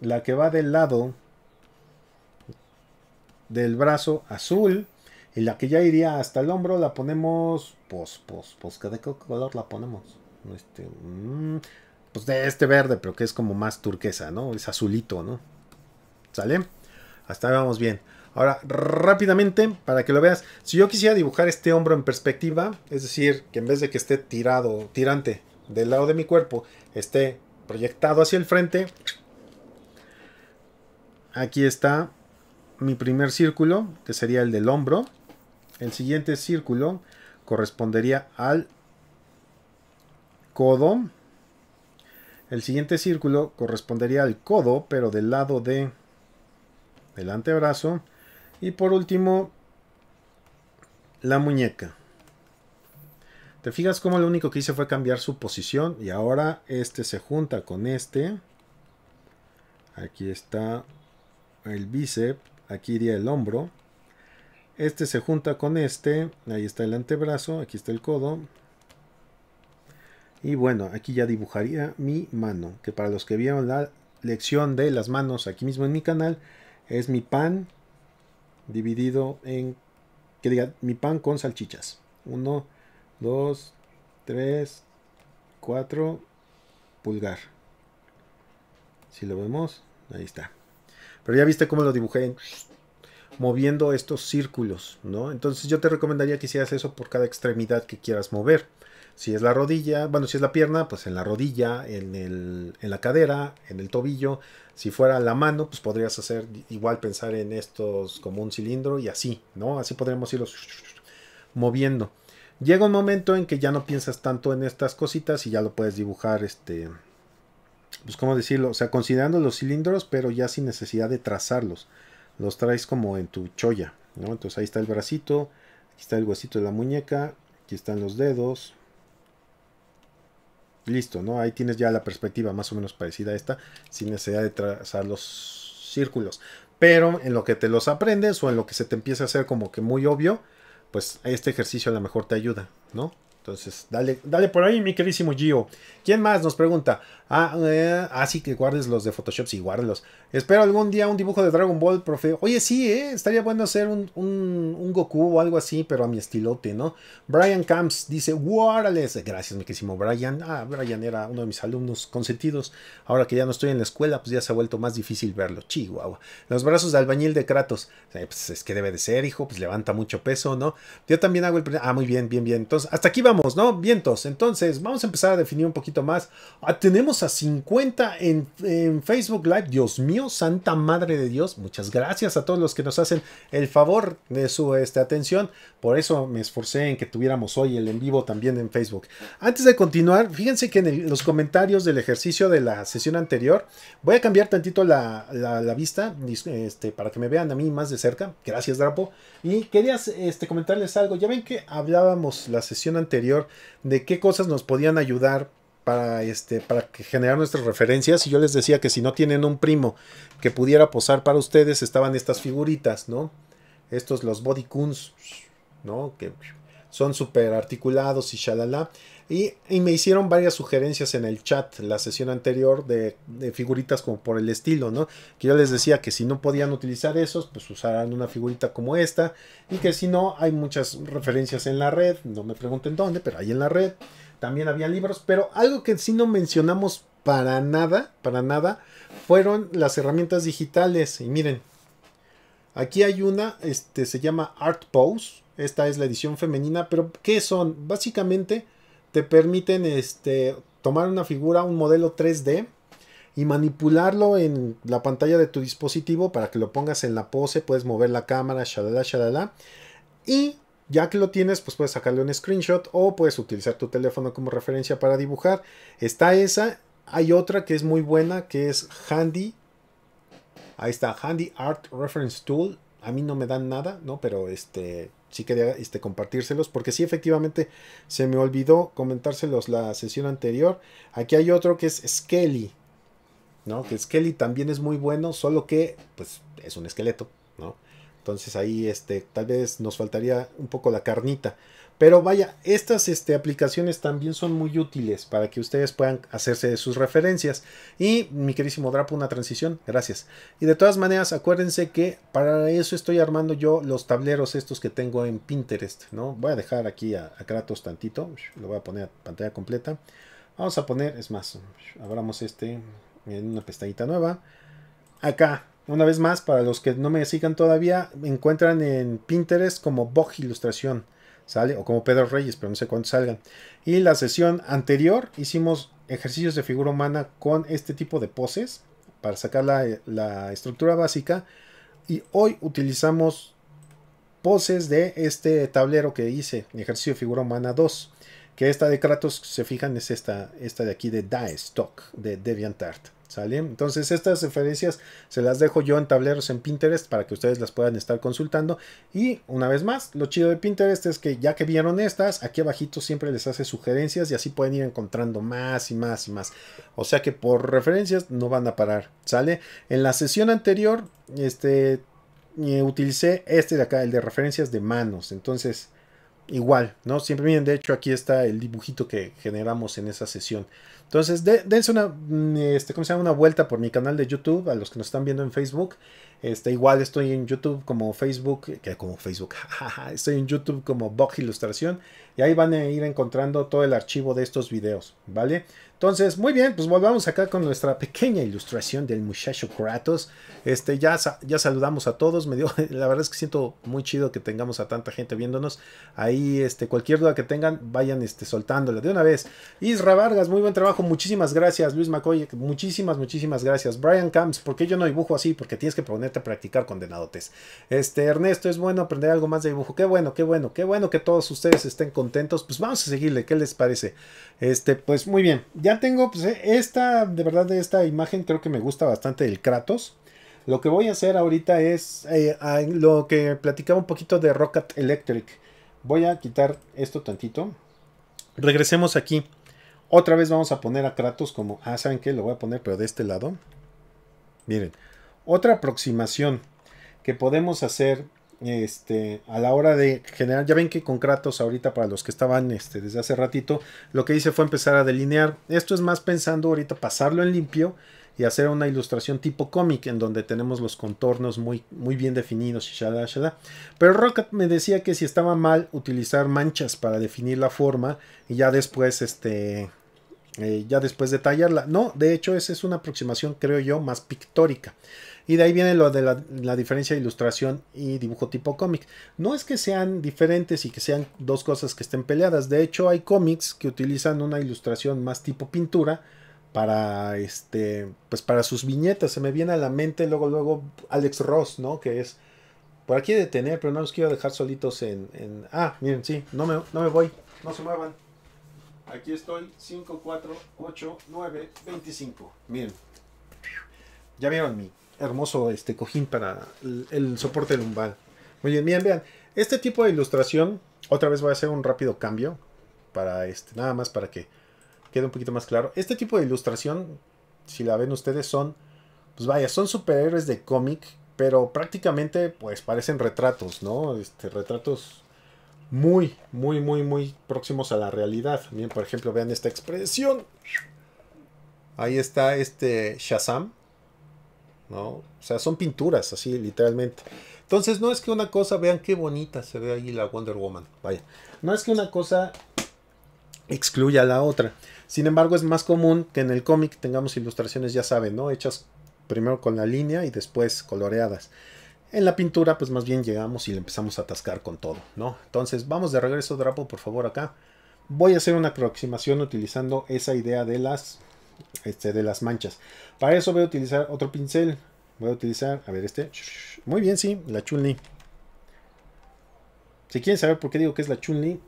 la que va del lado del brazo azul y la que ya iría hasta el hombro la ponemos, pues, pues, pues, de qué color la ponemos? Este, mm, pues de este verde, pero que es como más turquesa, ¿no? Es azulito, ¿no? ¿Sale? Hasta ahí vamos bien. Ahora, rápidamente, para que lo veas, si yo quisiera dibujar este hombro en perspectiva, es decir, que en vez de que esté tirado, tirante del lado de mi cuerpo, esté proyectado hacia el frente, aquí está mi primer círculo, que sería el del hombro. El siguiente círculo correspondería al codo. El siguiente círculo correspondería al codo, pero del lado de del antebrazo. Y por último, la muñeca. Te fijas cómo lo único que hice fue cambiar su posición y ahora este se junta con este. Aquí está el bíceps, aquí iría el hombro. Este se junta con este, ahí está el antebrazo, aquí está el codo, y bueno, aquí ya dibujaría mi mano, que para los que vieron la lección de las manos aquí mismo en mi canal, es mi pan dividido en, que diga, mi pan con salchichas. Uno, dos, tres, cuatro, pulgar. Si lo vemos, ahí está. Pero ya viste cómo lo dibujé moviendo estos círculos, ¿no? Entonces yo te recomendaría que hicieras eso por cada extremidad que quieras mover. Si es la rodilla, bueno, si es la pierna, pues en la rodilla, en, el, en la cadera, en el tobillo. Si fuera la mano, pues podrías hacer igual pensar en estos como un cilindro y así, ¿no? Así podríamos irlos moviendo. Llega un momento en que ya no piensas tanto en estas cositas y ya lo puedes dibujar, este, pues cómo decirlo, o sea, considerando los cilindros, pero ya sin necesidad de trazarlos. Los traes como en tu cholla, ¿no? Entonces ahí está el bracito, aquí está el huesito de la muñeca, aquí están los dedos, listo, ¿no? Ahí tienes ya la perspectiva más o menos parecida a esta, sin necesidad de trazar los círculos. Pero en lo que te los aprendes o en lo que se te empieza a hacer como que muy obvio, pues este ejercicio a lo mejor te ayuda, ¿no? Entonces, dale, dale por ahí, mi querísimo Gio. ¿Quién más nos pregunta? Ah, eh, ah, sí, que guardes los de Photoshop, sí, los Espero algún día un dibujo de Dragon Ball, profe. Oye, sí, eh, estaría bueno hacer un, Goku o algo así, pero a mi estilote, ¿no? Brian Camps dice, guárdales. Gracias, mi queridísimo Brian. Ah, Brian era uno de mis alumnos consentidos. Ahora que ya no estoy en la escuela, pues ya se ha vuelto más difícil verlo. Chihuahua. Los brazos de albañil de Kratos. Eh, pues es que debe de ser, hijo, pues levanta mucho peso, ¿no? Yo también hago el... Ah, muy bien, bien, bien. Entonces, hasta aquí vamos. ¿no? Vientos. Entonces, vamos a empezar a definir un poquito más. Ah, tenemos a 50 en, Facebook Live. Dios mío, Santa Madre de Dios. Muchas gracias a todos los que nos hacen el favor de su este, atención. Por eso me esforcé en que tuviéramos hoy el en vivo también en Facebook. Antes de continuar, fíjense que en los comentarios del ejercicio de la sesión anterior, voy a cambiar tantito la, vista este, para que me vean a mí más de cerca. Gracias, Drapo. Y quería este, comentarles algo. Ya ven que hablábamos la sesión anterior de qué cosas nos podían ayudar para, este, para generar nuestras referencias. Y yo les decía que si no tienen un primo que pudiera posar para ustedes, estaban estas figuritas, ¿no? Estos, los bodycoons, ¿no? Que son súper articulados y shalala. Y, me hicieron varias sugerencias en el chat la sesión anterior de, figuritas como por el estilo, ¿no? Que yo les decía que si no podían utilizar esos, pues usarán una figurita como esta. Y que si no, hay muchas referencias en la red. No me pregunten dónde, pero ahí en la red. También había libros, pero algo que sí no mencionamos para nada, para nada, fueron las herramientas digitales. Y miren, aquí hay una, este se llama ArtPose Esta es la edición femenina, pero ¿qué son? Básicamente te permiten este, tomar una figura, un modelo 3D y manipularlo en la pantalla de tu dispositivo para que lo pongas en la pose, puedes mover la cámara, shalala, shalala. Y ya que lo tienes, pues puedes sacarle un screenshot o puedes utilizar tu teléfono como referencia para dibujar. Está esa. Hay otra que es muy buena, que es Handy. Ahí está, Handy Art Reference Tool. A mí no me dan nada, ¿no? Pero este sí quería este, compartírselos porque sí efectivamente se me olvidó comentárselos la sesión anterior. Aquí hay otro que es Skelly, ¿no? Que Skelly también es muy bueno, solo que pues es un esqueleto, ¿no? Entonces ahí este, tal vez nos faltaría un poco la carnita. Pero vaya, estas este, aplicaciones también son muy útiles para que ustedes puedan hacerse de sus referencias. Y mi querísimo Drapo, una transición, gracias. Y de todas maneras, acuérdense que para eso estoy armando yo los tableros estos que tengo en Pinterest, ¿no? Voy a dejar aquí a, Kratos tantito, lo voy a poner a pantalla completa. Vamos a poner, es más, abramos este en una pestañita nueva. Acá, una vez más, para los que no me sigan todavía, me encuentran en Pinterest como Bog Ilustración. O como Pedro Reyes, pero no sé cuántos salgan. Y la sesión anterior hicimos ejercicios de figura humana con este tipo de poses para sacar la, estructura básica. Y hoy utilizamos poses de este tablero que hice, ejercicio de figura humana 2. Que esta de Kratos, se fijan, es esta, esta de aquí de Die Stock, de DeviantArt. ¿Sale? Entonces estas referencias se las dejo yo en tableros en Pinterest para que ustedes las puedan estar consultando. Y una vez más, lo chido de Pinterest es que ya que vieron estas, aquí abajito siempre les hace sugerencias y así pueden ir encontrando más y más y más. O sea que por referencias no van a parar, ¿sale? En la sesión anterior, este, eh, utilicé este de acá, el de referencias de manos. Entonces, igual, ¿no? Siempre miren, de hecho aquí está el dibujito que generamos en esa sesión. Entonces, dense una, mm, este, ¿cómo se llama? una vuelta por mi canal de YouTube, a los que nos están viendo en Facebook. Este, igual estoy en YouTube como Facebook, que como Facebook, estoy en YouTube como Bug Ilustración. Y ahí van a ir encontrando todo el archivo de estos videos, ¿vale? Entonces, muy bien, pues volvamos acá con nuestra pequeña ilustración del muchacho Kratos. Este, ya, ya saludamos a todos. Me dio, la verdad es que siento muy chido que tengamos a tanta gente viéndonos. Ahí, este, cualquier duda que tengan, vayan este, soltándola de una vez. Isra Vargas, muy buen trabajo. Muchísimas gracias, Luis Macoy... Muchísimas, muchísimas gracias. Brian Camps, ¿por qué yo no dibujo así? Porque tienes que ponerte a practicar condenadotes. Este, Ernesto, es bueno aprender algo más de dibujo. Qué bueno, qué bueno, qué bueno que todos ustedes estén contentos. Pues vamos a seguirle, ¿qué les parece? Este, pues muy bien ya tengo pues, eh, esta, de verdad, de esta imagen creo que me gusta bastante el Kratos. Lo que voy a hacer ahorita es eh, lo que platicaba un poquito de Rocket Electric. Voy a quitar esto tantito. Regresemos aquí. Otra vez vamos a poner a Kratos como... Ah, ¿saben qué? Lo voy a poner pero de este lado. Miren. Otra aproximación que podemos hacer este, a la hora de generar, ya ven que con Kratos ahorita para los que estaban este, desde hace ratito, lo que hice fue empezar a delinear. Esto es más pensando ahorita pasarlo en limpio y hacer una ilustración tipo cómic en donde tenemos los contornos muy, muy bien definidos, ya Pero Rocket me decía que si estaba mal utilizar manchas para definir la forma y ya después este eh, ya después detallarla. No, de hecho esa es una aproximación creo yo más pictórica. Y de ahí viene lo de la, diferencia de ilustración y dibujo tipo cómic. No es que sean diferentes y que sean dos cosas que estén peleadas. De hecho, hay cómics que utilizan una ilustración más tipo pintura para este pues para sus viñetas se me viene a la mente luego luego Alex Ross no que es por aquí detener pero no los quiero dejar solitos en, ah miren sí no me, no me voy no se muevan aquí estoy 5 4 8 9 25 miren ya vieron mi hermoso este cojín para el, soporte lumbar. Muy bien, bien, vean. Este tipo de ilustración, otra vez voy a hacer un rápido cambio para este, nada más para que quede un poquito más claro. Este tipo de ilustración, si la ven ustedes, son, pues vaya, son superhéroes de cómic, pero prácticamente, pues parecen retratos, ¿no? Este, retratos muy, muy, muy, muy próximos a la realidad. Bien, por ejemplo, vean esta expresión. Ahí está este Shazam. ¿no? O sea, son pinturas, así literalmente. Entonces, no es que una cosa, vean qué bonita se ve ahí la Wonder Woman, vaya. No es que una cosa excluya a la otra. Sin embargo, es más común que en el cómic tengamos ilustraciones, ya saben, ¿no? Hechas primero con la línea y después coloreadas. En la pintura, pues más bien llegamos y empezamos a atascar con todo, ¿no? Entonces, vamos de regreso, Drapo, por favor, acá. Voy a hacer una aproximación utilizando esa idea de las este, de las manchas. Para eso voy a utilizar otro pincel. Voy a utilizar, a ver, este. Muy bien, sí, la chunli. Si quieren saber por qué digo que es la chunli,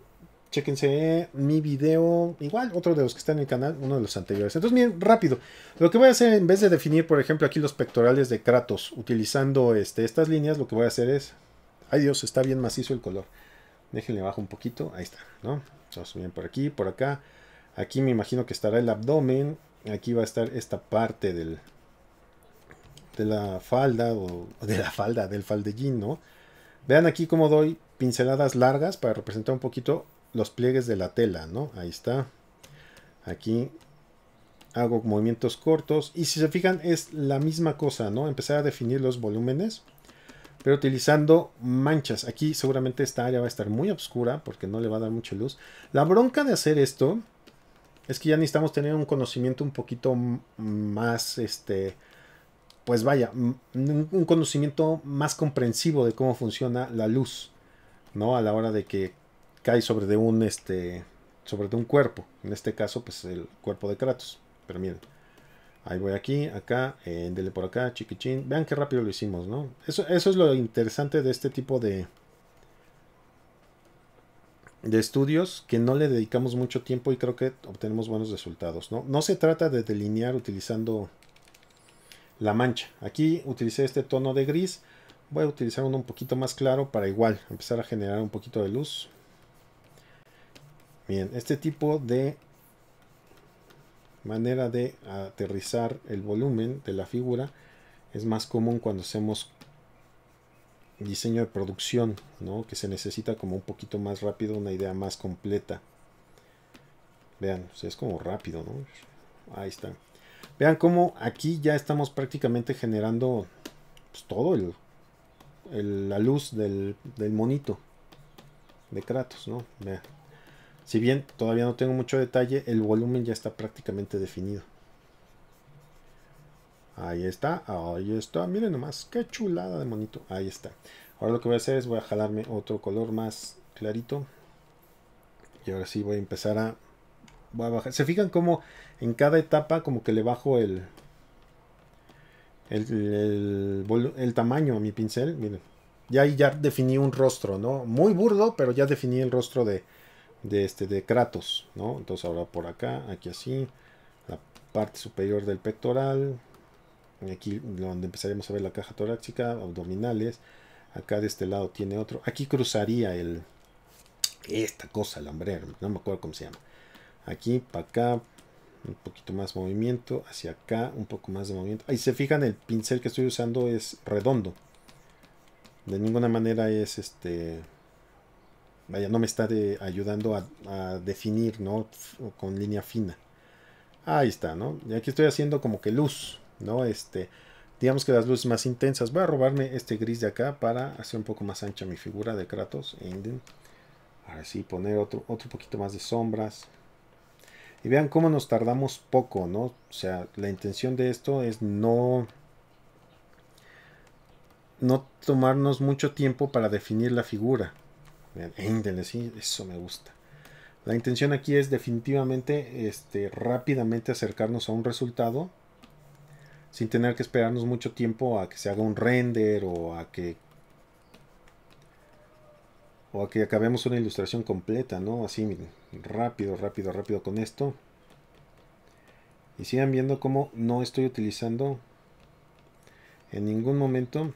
chequense mi video, igual otro de los que está en el canal, uno de los anteriores. Entonces, miren, rápido. Lo que voy a hacer, en vez de definir, por ejemplo, aquí los pectorales de Kratos, utilizando este, estas líneas, lo que voy a hacer es... Ay Dios, está bien macizo el color. Déjenle bajo un poquito, ahí está, ¿no? Entonces, bien por aquí, por acá. Aquí me imagino que estará el abdomen aquí va a estar esta parte del de la falda o de la falda del faldellín, ¿no? Vean aquí cómo doy pinceladas largas para representar un poquito los pliegues de la tela, ¿no? Ahí está. Aquí hago movimientos cortos y si se fijan es la misma cosa, ¿no? Empezar a definir los volúmenes, pero utilizando manchas. Aquí seguramente esta área va a estar muy oscura porque no le va a dar mucha luz. La bronca de hacer esto es que ya necesitamos tener un conocimiento un poquito más, este, pues vaya, un conocimiento más comprensivo de cómo funciona la luz, ¿no? A la hora de que cae sobre de un, este, sobre de un cuerpo, en este caso, pues el cuerpo de Kratos, pero miren. Ahí voy aquí, acá, eh, por acá, chiquichín. Vean qué rápido lo hicimos, ¿no? Eso, eso es lo interesante de este tipo de, de estudios que no le dedicamos mucho tiempo y creo que obtenemos buenos resultados. No, se trata de delinear utilizando la mancha. Aquí utilicé este tono de gris. Voy a utilizar uno un poquito más claro para igual empezar a generar un poquito de luz. Bien, este tipo de manera de aterrizar el volumen de la figura es más común cuando hacemos diseño de producción, ¿no? que se necesita como un poquito más rápido, una idea más completa. Vean, es como rápido, ¿no? Ahí está. Vean cómo aquí ya estamos prácticamente generando pues, todo el, la luz del, monito de Kratos, ¿no? Vean. Si bien todavía no tengo mucho detalle, el volumen ya está prácticamente definido. Ahí está, ahí está. Miren nomás, qué chulada de monito. Ahí está. Ahora lo que voy a hacer es voy a jalarme otro color más clarito. Y ahora sí voy a empezar a... Voy a bajar. ¿Se fijan cómo en cada etapa como que le bajo el... El, tamaño a mi pincel? Miren. Ya, ya definí un rostro, ¿no? Muy burdo, pero ya definí el rostro de, este, de Kratos, ¿no? Entonces ahora por acá, aquí así. La parte superior del pectoral Aquí donde empezaremos a ver la caja torácica, abdominales. Acá de este lado tiene otro. Aquí cruzaría el esta cosa, el No me acuerdo cómo se llama. Aquí, para acá, un poquito más de movimiento. Hacia acá, un poco más de movimiento. Ahí se fijan, el pincel que estoy usando es redondo. De ninguna manera es este vaya, no me está ayudando a, a, definir, ¿no? Con línea fina. Ahí está, ¿no? Y aquí estoy haciendo como que luz. ¿no? Este, digamos que las luces más intensas. Voy a robarme este gris de acá para hacer un poco más ancha mi figura de Kratos. Ahora sí, poner otro, otro poquito más de sombras. Y vean cómo nos tardamos poco, ¿no? O sea, la intención de esto es no no tomarnos mucho tiempo para definir la figura. Vean, sí, eso me gusta. La intención aquí es definitivamente este, rápidamente acercarnos a un resultado sin tener que esperarnos mucho tiempo a que se haga un render o a que o a que acabemos una ilustración completa, ¿no? Así rápido, rápido, rápido con esto. Y sigan viendo cómo no estoy utilizando en ningún momento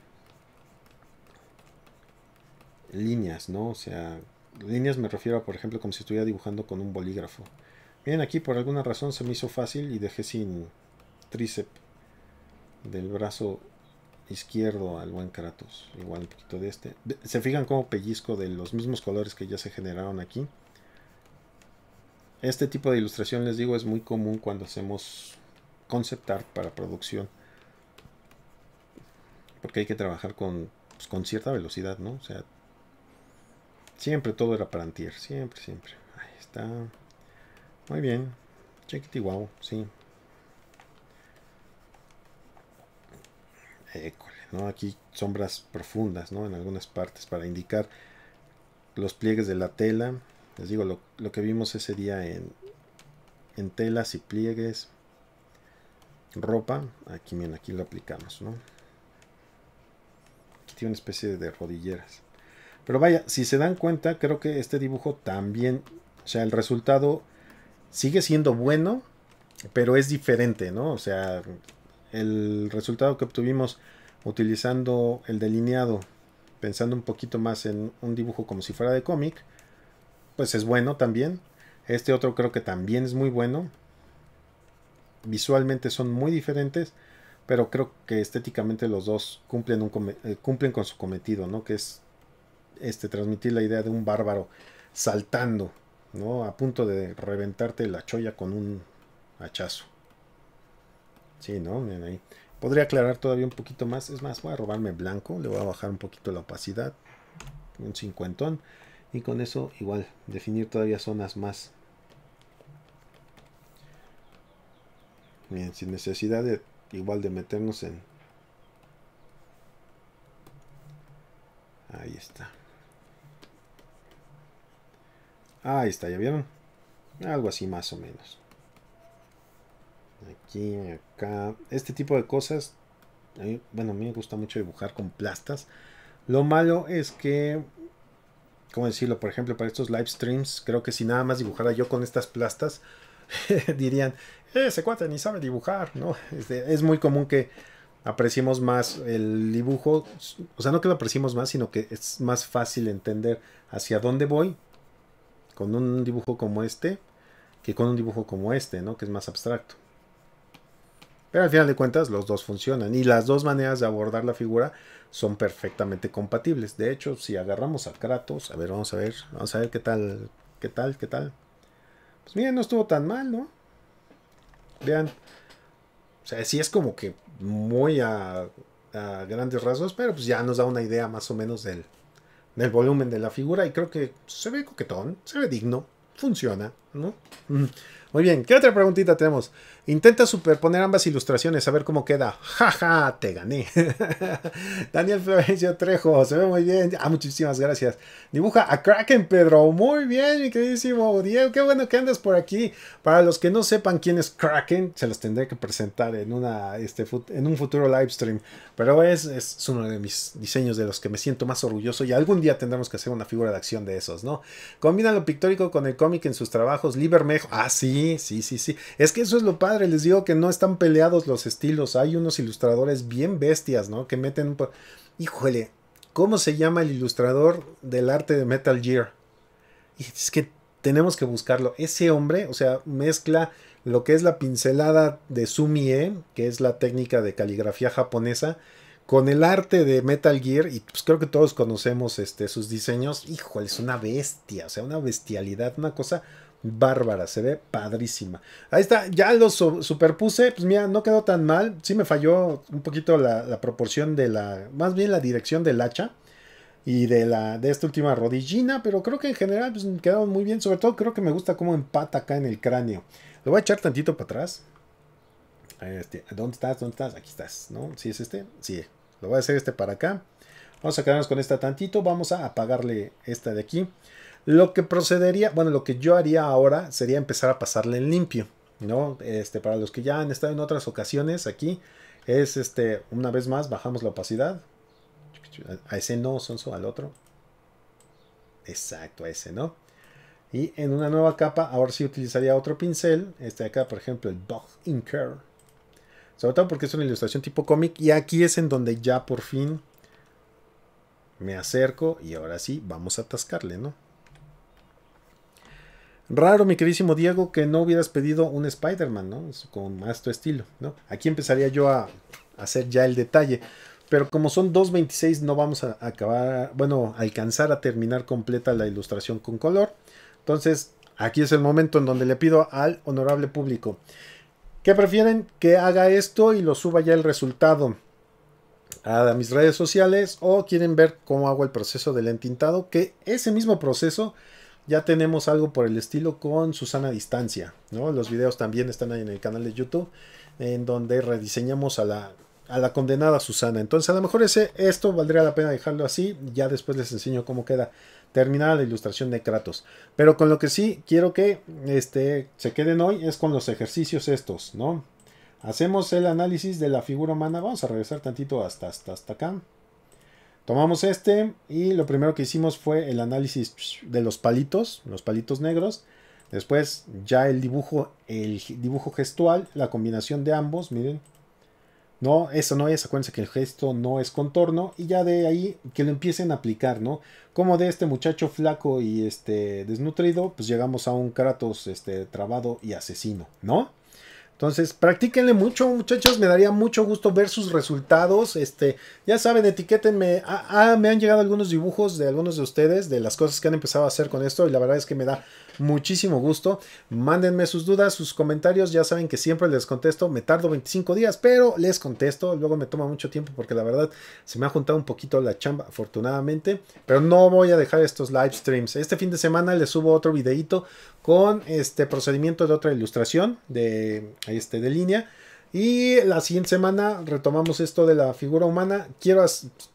líneas, ¿no? O sea, líneas me refiero por ejemplo, como si estuviera dibujando con un bolígrafo. Miren, aquí por alguna razón se me hizo fácil y dejé sin tríceps del brazo izquierdo al buen Kratos. Igual un poquito de este. Se fijan como pellizco de los mismos colores que ya se generaron aquí. Este tipo de ilustración, les digo, es muy común cuando hacemos concept art para producción. Porque hay que trabajar con, pues, con cierta velocidad, ¿no? O sea, siempre todo era para antier. Siempre, siempre. Ahí está. Muy bien. Chequiti sí. École, ¿no? Aquí sombras profundas, ¿no? En algunas partes para indicar los pliegues de la tela. Les digo, lo, que vimos ese día en, telas y pliegues, ropa, aquí bien, aquí lo aplicamos, ¿no? Aquí tiene una especie de rodilleras. Pero vaya, si se dan cuenta, creo que este dibujo también, o sea, el resultado sigue siendo bueno, pero es diferente, ¿no? O sea, el resultado que obtuvimos utilizando el delineado, pensando un poquito más en un dibujo como si fuera de cómic, pues es bueno también. Este otro creo que también es muy bueno. Visualmente son muy diferentes, pero creo que estéticamente los dos cumplen, eh, cumplen con su cometido, ¿no? Que es este, transmitir la idea de un bárbaro saltando, ¿no? A punto de reventarte la cholla con un hachazo. Sí, ¿no? Podría aclarar todavía un poquito más. Es más, voy a robarme blanco. Le voy a bajar un poquito la opacidad. Un cincuentón. Y con eso igual definir todavía zonas más. Bien, sin necesidad de igual de meternos en... Ahí está. Ahí está, ¿ya vieron? Algo así más o menos. Aquí, acá. Este tipo de cosas. bueno, a mí me gusta mucho dibujar con plastas. Lo malo es que. ¿Cómo decirlo? Por ejemplo, para estos live streams, creo que si nada más dibujara yo con estas plastas, dirían, ese cuate ni sabe dibujar, ¿no? Este, es muy común que apreciemos más el dibujo, o sea, no que lo apreciemos más, sino que es más fácil entender hacia dónde voy con un dibujo como este que con un dibujo como este, ¿no? Que es más abstracto. Pero al final de cuentas los dos funcionan y las dos maneras de abordar la figura son perfectamente compatibles. De hecho, si agarramos a Kratos, a ver, vamos a ver, vamos a ver qué tal, qué tal, qué tal. Pues miren, no estuvo tan mal, ¿no? Vean, o sea, sí es como que muy a, grandes rasgos, pero pues ya nos da una idea más o menos del, del volumen de la figura y creo que se ve coquetón, se ve digno, funciona, ¿no? Muy bien, ¿qué otra preguntita tenemos? Intenta superponer ambas ilustraciones, a ver cómo queda. Jaja, te gané. Daniel Florencio Trejo, se ve muy bien. Ah, muchísimas gracias. Dibuja a Kraken, Pedro. Muy bien, mi queridísimo Diego. Qué bueno que andas por aquí. Para los que no sepan quién es Kraken, se los tendré que presentar en, una, este, en un futuro live stream. Pero es, es uno de mis diseños de los que me siento más orgulloso y algún día tendremos que hacer una figura de acción de esos, ¿no? Combina lo pictórico con el cómic en sus trabajos. Libermejo. Ah, sí Sí, sí, sí, Es que eso es lo padre, les digo que no están peleados los estilos. Hay unos ilustradores bien bestias, ¿no? Que meten... Híjole, ¿cómo se llama el ilustrador del arte de Metal Gear? Es que tenemos que buscarlo. Ese hombre, o sea, mezcla lo que es la pincelada de sumie, que es la técnica de caligrafía japonesa, con el arte de Metal Gear, y pues creo que todos conocemos este, sus diseños. Híjole, es una bestia, o sea, una bestialidad, una cosa Bárbara, se ve padrísima. Ahí está, ya lo superpuse. Pues mira, no quedó tan mal. Sí me falló un poquito la, proporción de la. Más bien la dirección del hacha. Y de la. de esta última rodillina. Pero creo que en general pues, quedó muy bien. Sobre todo creo que me gusta cómo empata acá en el cráneo. Lo voy a echar tantito para atrás. Este, ¿Dónde estás? ¿Dónde estás? Aquí estás, ¿no? Si ¿Sí es este, sí. Lo voy a hacer este para acá. Vamos a quedarnos con esta tantito. Vamos a apagarle esta de aquí. Lo que procedería, bueno, lo que yo haría ahora sería empezar a pasarle en limpio, ¿no? Este, para los que ya han estado en otras ocasiones aquí, es este, una vez más, bajamos la opacidad. A ese no, sonso, al otro. Exacto, a ese no. Y en una nueva capa, ahora sí utilizaría otro pincel. Este acá, por ejemplo, el Bug Inker. Sobre todo porque es una ilustración tipo cómic. Y aquí es en donde ya por fin me acerco. Y ahora sí, vamos a atascarle, ¿no? Raro, mi queridísimo Diego, que no hubieras pedido un Spider-Man, ¿no? Con más tu estilo, ¿no? Aquí empezaría yo a hacer ya el detalle. Pero como son 2.26 no vamos a acabar, bueno, alcanzar a terminar completa la ilustración con color. Entonces, aquí es el momento en donde le pido al honorable público. ¿Qué prefieren? Que haga esto y lo suba ya el resultado a mis redes sociales o quieren ver cómo hago el proceso del entintado, que ese mismo proceso ya tenemos algo por el estilo con Susana Distancia, ¿no? Los videos también están ahí en el canal de YouTube, en donde rediseñamos a la, condenada Susana. Entonces, a lo mejor ese, esto valdría la pena dejarlo así, ya después les enseño cómo queda terminada la ilustración de Kratos. Pero con lo que sí quiero que este, se queden hoy es con los ejercicios estos, ¿no? Hacemos el análisis de la figura humana, vamos a regresar tantito hasta, hasta, hasta acá. Tomamos este y lo primero que hicimos fue el análisis de los palitos, los palitos negros. Después ya el dibujo, el dibujo gestual, la combinación de ambos, miren. No, eso no es, acuérdense que el gesto no es contorno y ya de ahí que lo empiecen a aplicar, ¿no? Como de este muchacho flaco y este desnutrido, pues llegamos a un Kratos este trabado y asesino, ¿no? Entonces, practíquenle mucho, muchachos. Me daría mucho gusto ver sus resultados. Este, ya saben, etiquétenme. Ah, ah, me han llegado algunos dibujos de algunos de ustedes, de las cosas que han empezado a hacer con esto. Y la verdad es que me da muchísimo gusto. Mándenme sus dudas, sus comentarios. Ya saben que siempre les contesto. Me tardo 25 días, pero les contesto. Luego me toma mucho tiempo porque la verdad se me ha juntado un poquito la chamba, afortunadamente. Pero no voy a dejar estos live streams. Este fin de semana les subo otro videito con este procedimiento de otra ilustración de este, de línea. Y la siguiente semana retomamos esto de la figura humana. Quiero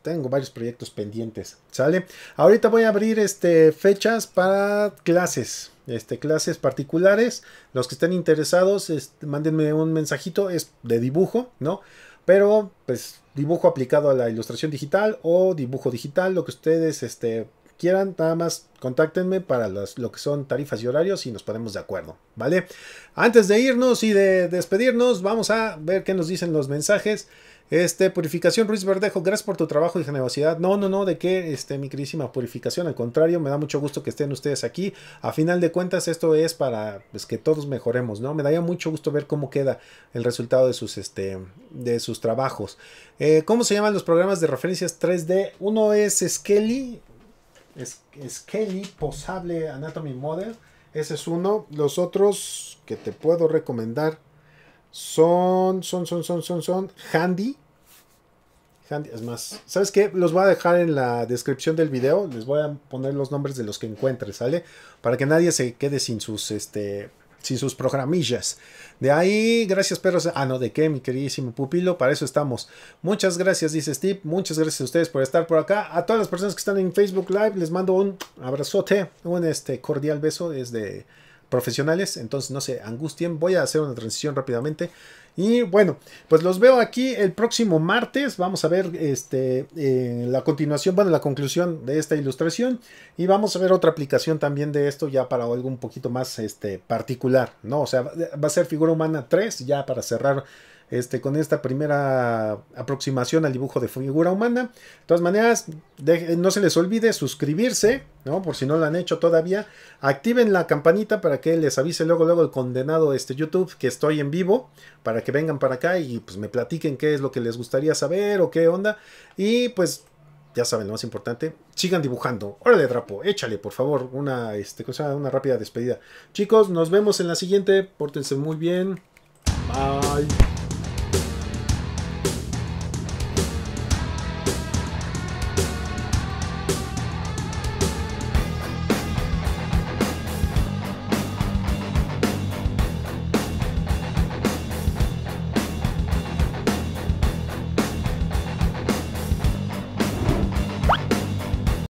tengo varios proyectos pendientes, ¿sale? Ahorita voy a abrir este fechas para clases, este clases particulares. Los que estén interesados, mándenme un mensajito, es de dibujo, ¿no? Pero pues dibujo aplicado a la ilustración digital o dibujo digital, lo que ustedes este quieran, nada más contáctenme para lo que son tarifas y horarios y nos ponemos de acuerdo, ¿vale? Antes de irnos y de despedirnos, vamos a ver qué nos dicen los mensajes. Este, Purificación Ruiz Verdejo, gracias por tu trabajo y generosidad. No, no, no, de qué, este, mi queridísima Purificación, al contrario, me da mucho gusto que estén ustedes aquí. A final de cuentas, esto es para pues, que todos mejoremos, ¿no? Me daría mucho gusto ver cómo queda el resultado de sus, este, de sus trabajos. Eh, ¿Cómo se llaman los programas de referencias 3D? Uno es Skelly, es, Posable Anatomy Model. Ese es uno. Los otros que te puedo recomendar son, son, son, son, son, son Handy. Handy, es más, ¿sabes qué? Los voy a dejar en la descripción del video. Les voy a poner los nombres de los que encuentres, ¿sale? Para que nadie se quede sin sus, este, sin sus programillas. De ahí, gracias perros. Ah, no, de qué, mi queridísimo pupilo, para eso estamos. Muchas gracias, dice Steve. Muchas gracias a ustedes por estar por acá. A todas las personas que están en Facebook Live, les mando un abrazote, un este cordial beso desde profesionales. Entonces, no se angustien. Voy a hacer una transición rápidamente. Y bueno, pues los veo aquí el próximo martes. Vamos a ver este, eh, la continuación, bueno, la conclusión de esta ilustración. Y vamos a ver otra aplicación también de esto ya para algo un poquito más este, particular, ¿no? O sea, va a ser figura humana 3 ya para cerrar este, con esta primera aproximación al dibujo de figura humana. De todas maneras, no se les olvide suscribirse, ¿no? Por si no lo han hecho todavía. Activen la campanita para que les avise luego, luego el condenado este YouTube que estoy en vivo, para que vengan para acá y pues me platiquen qué es lo que les gustaría saber o qué onda. Y pues ya saben, lo más importante, sigan dibujando. Órale, Drapo, échale, por favor, una, este, cosa, una rápida despedida. Chicos, nos vemos en la siguiente. Pórtense muy bien. Bye.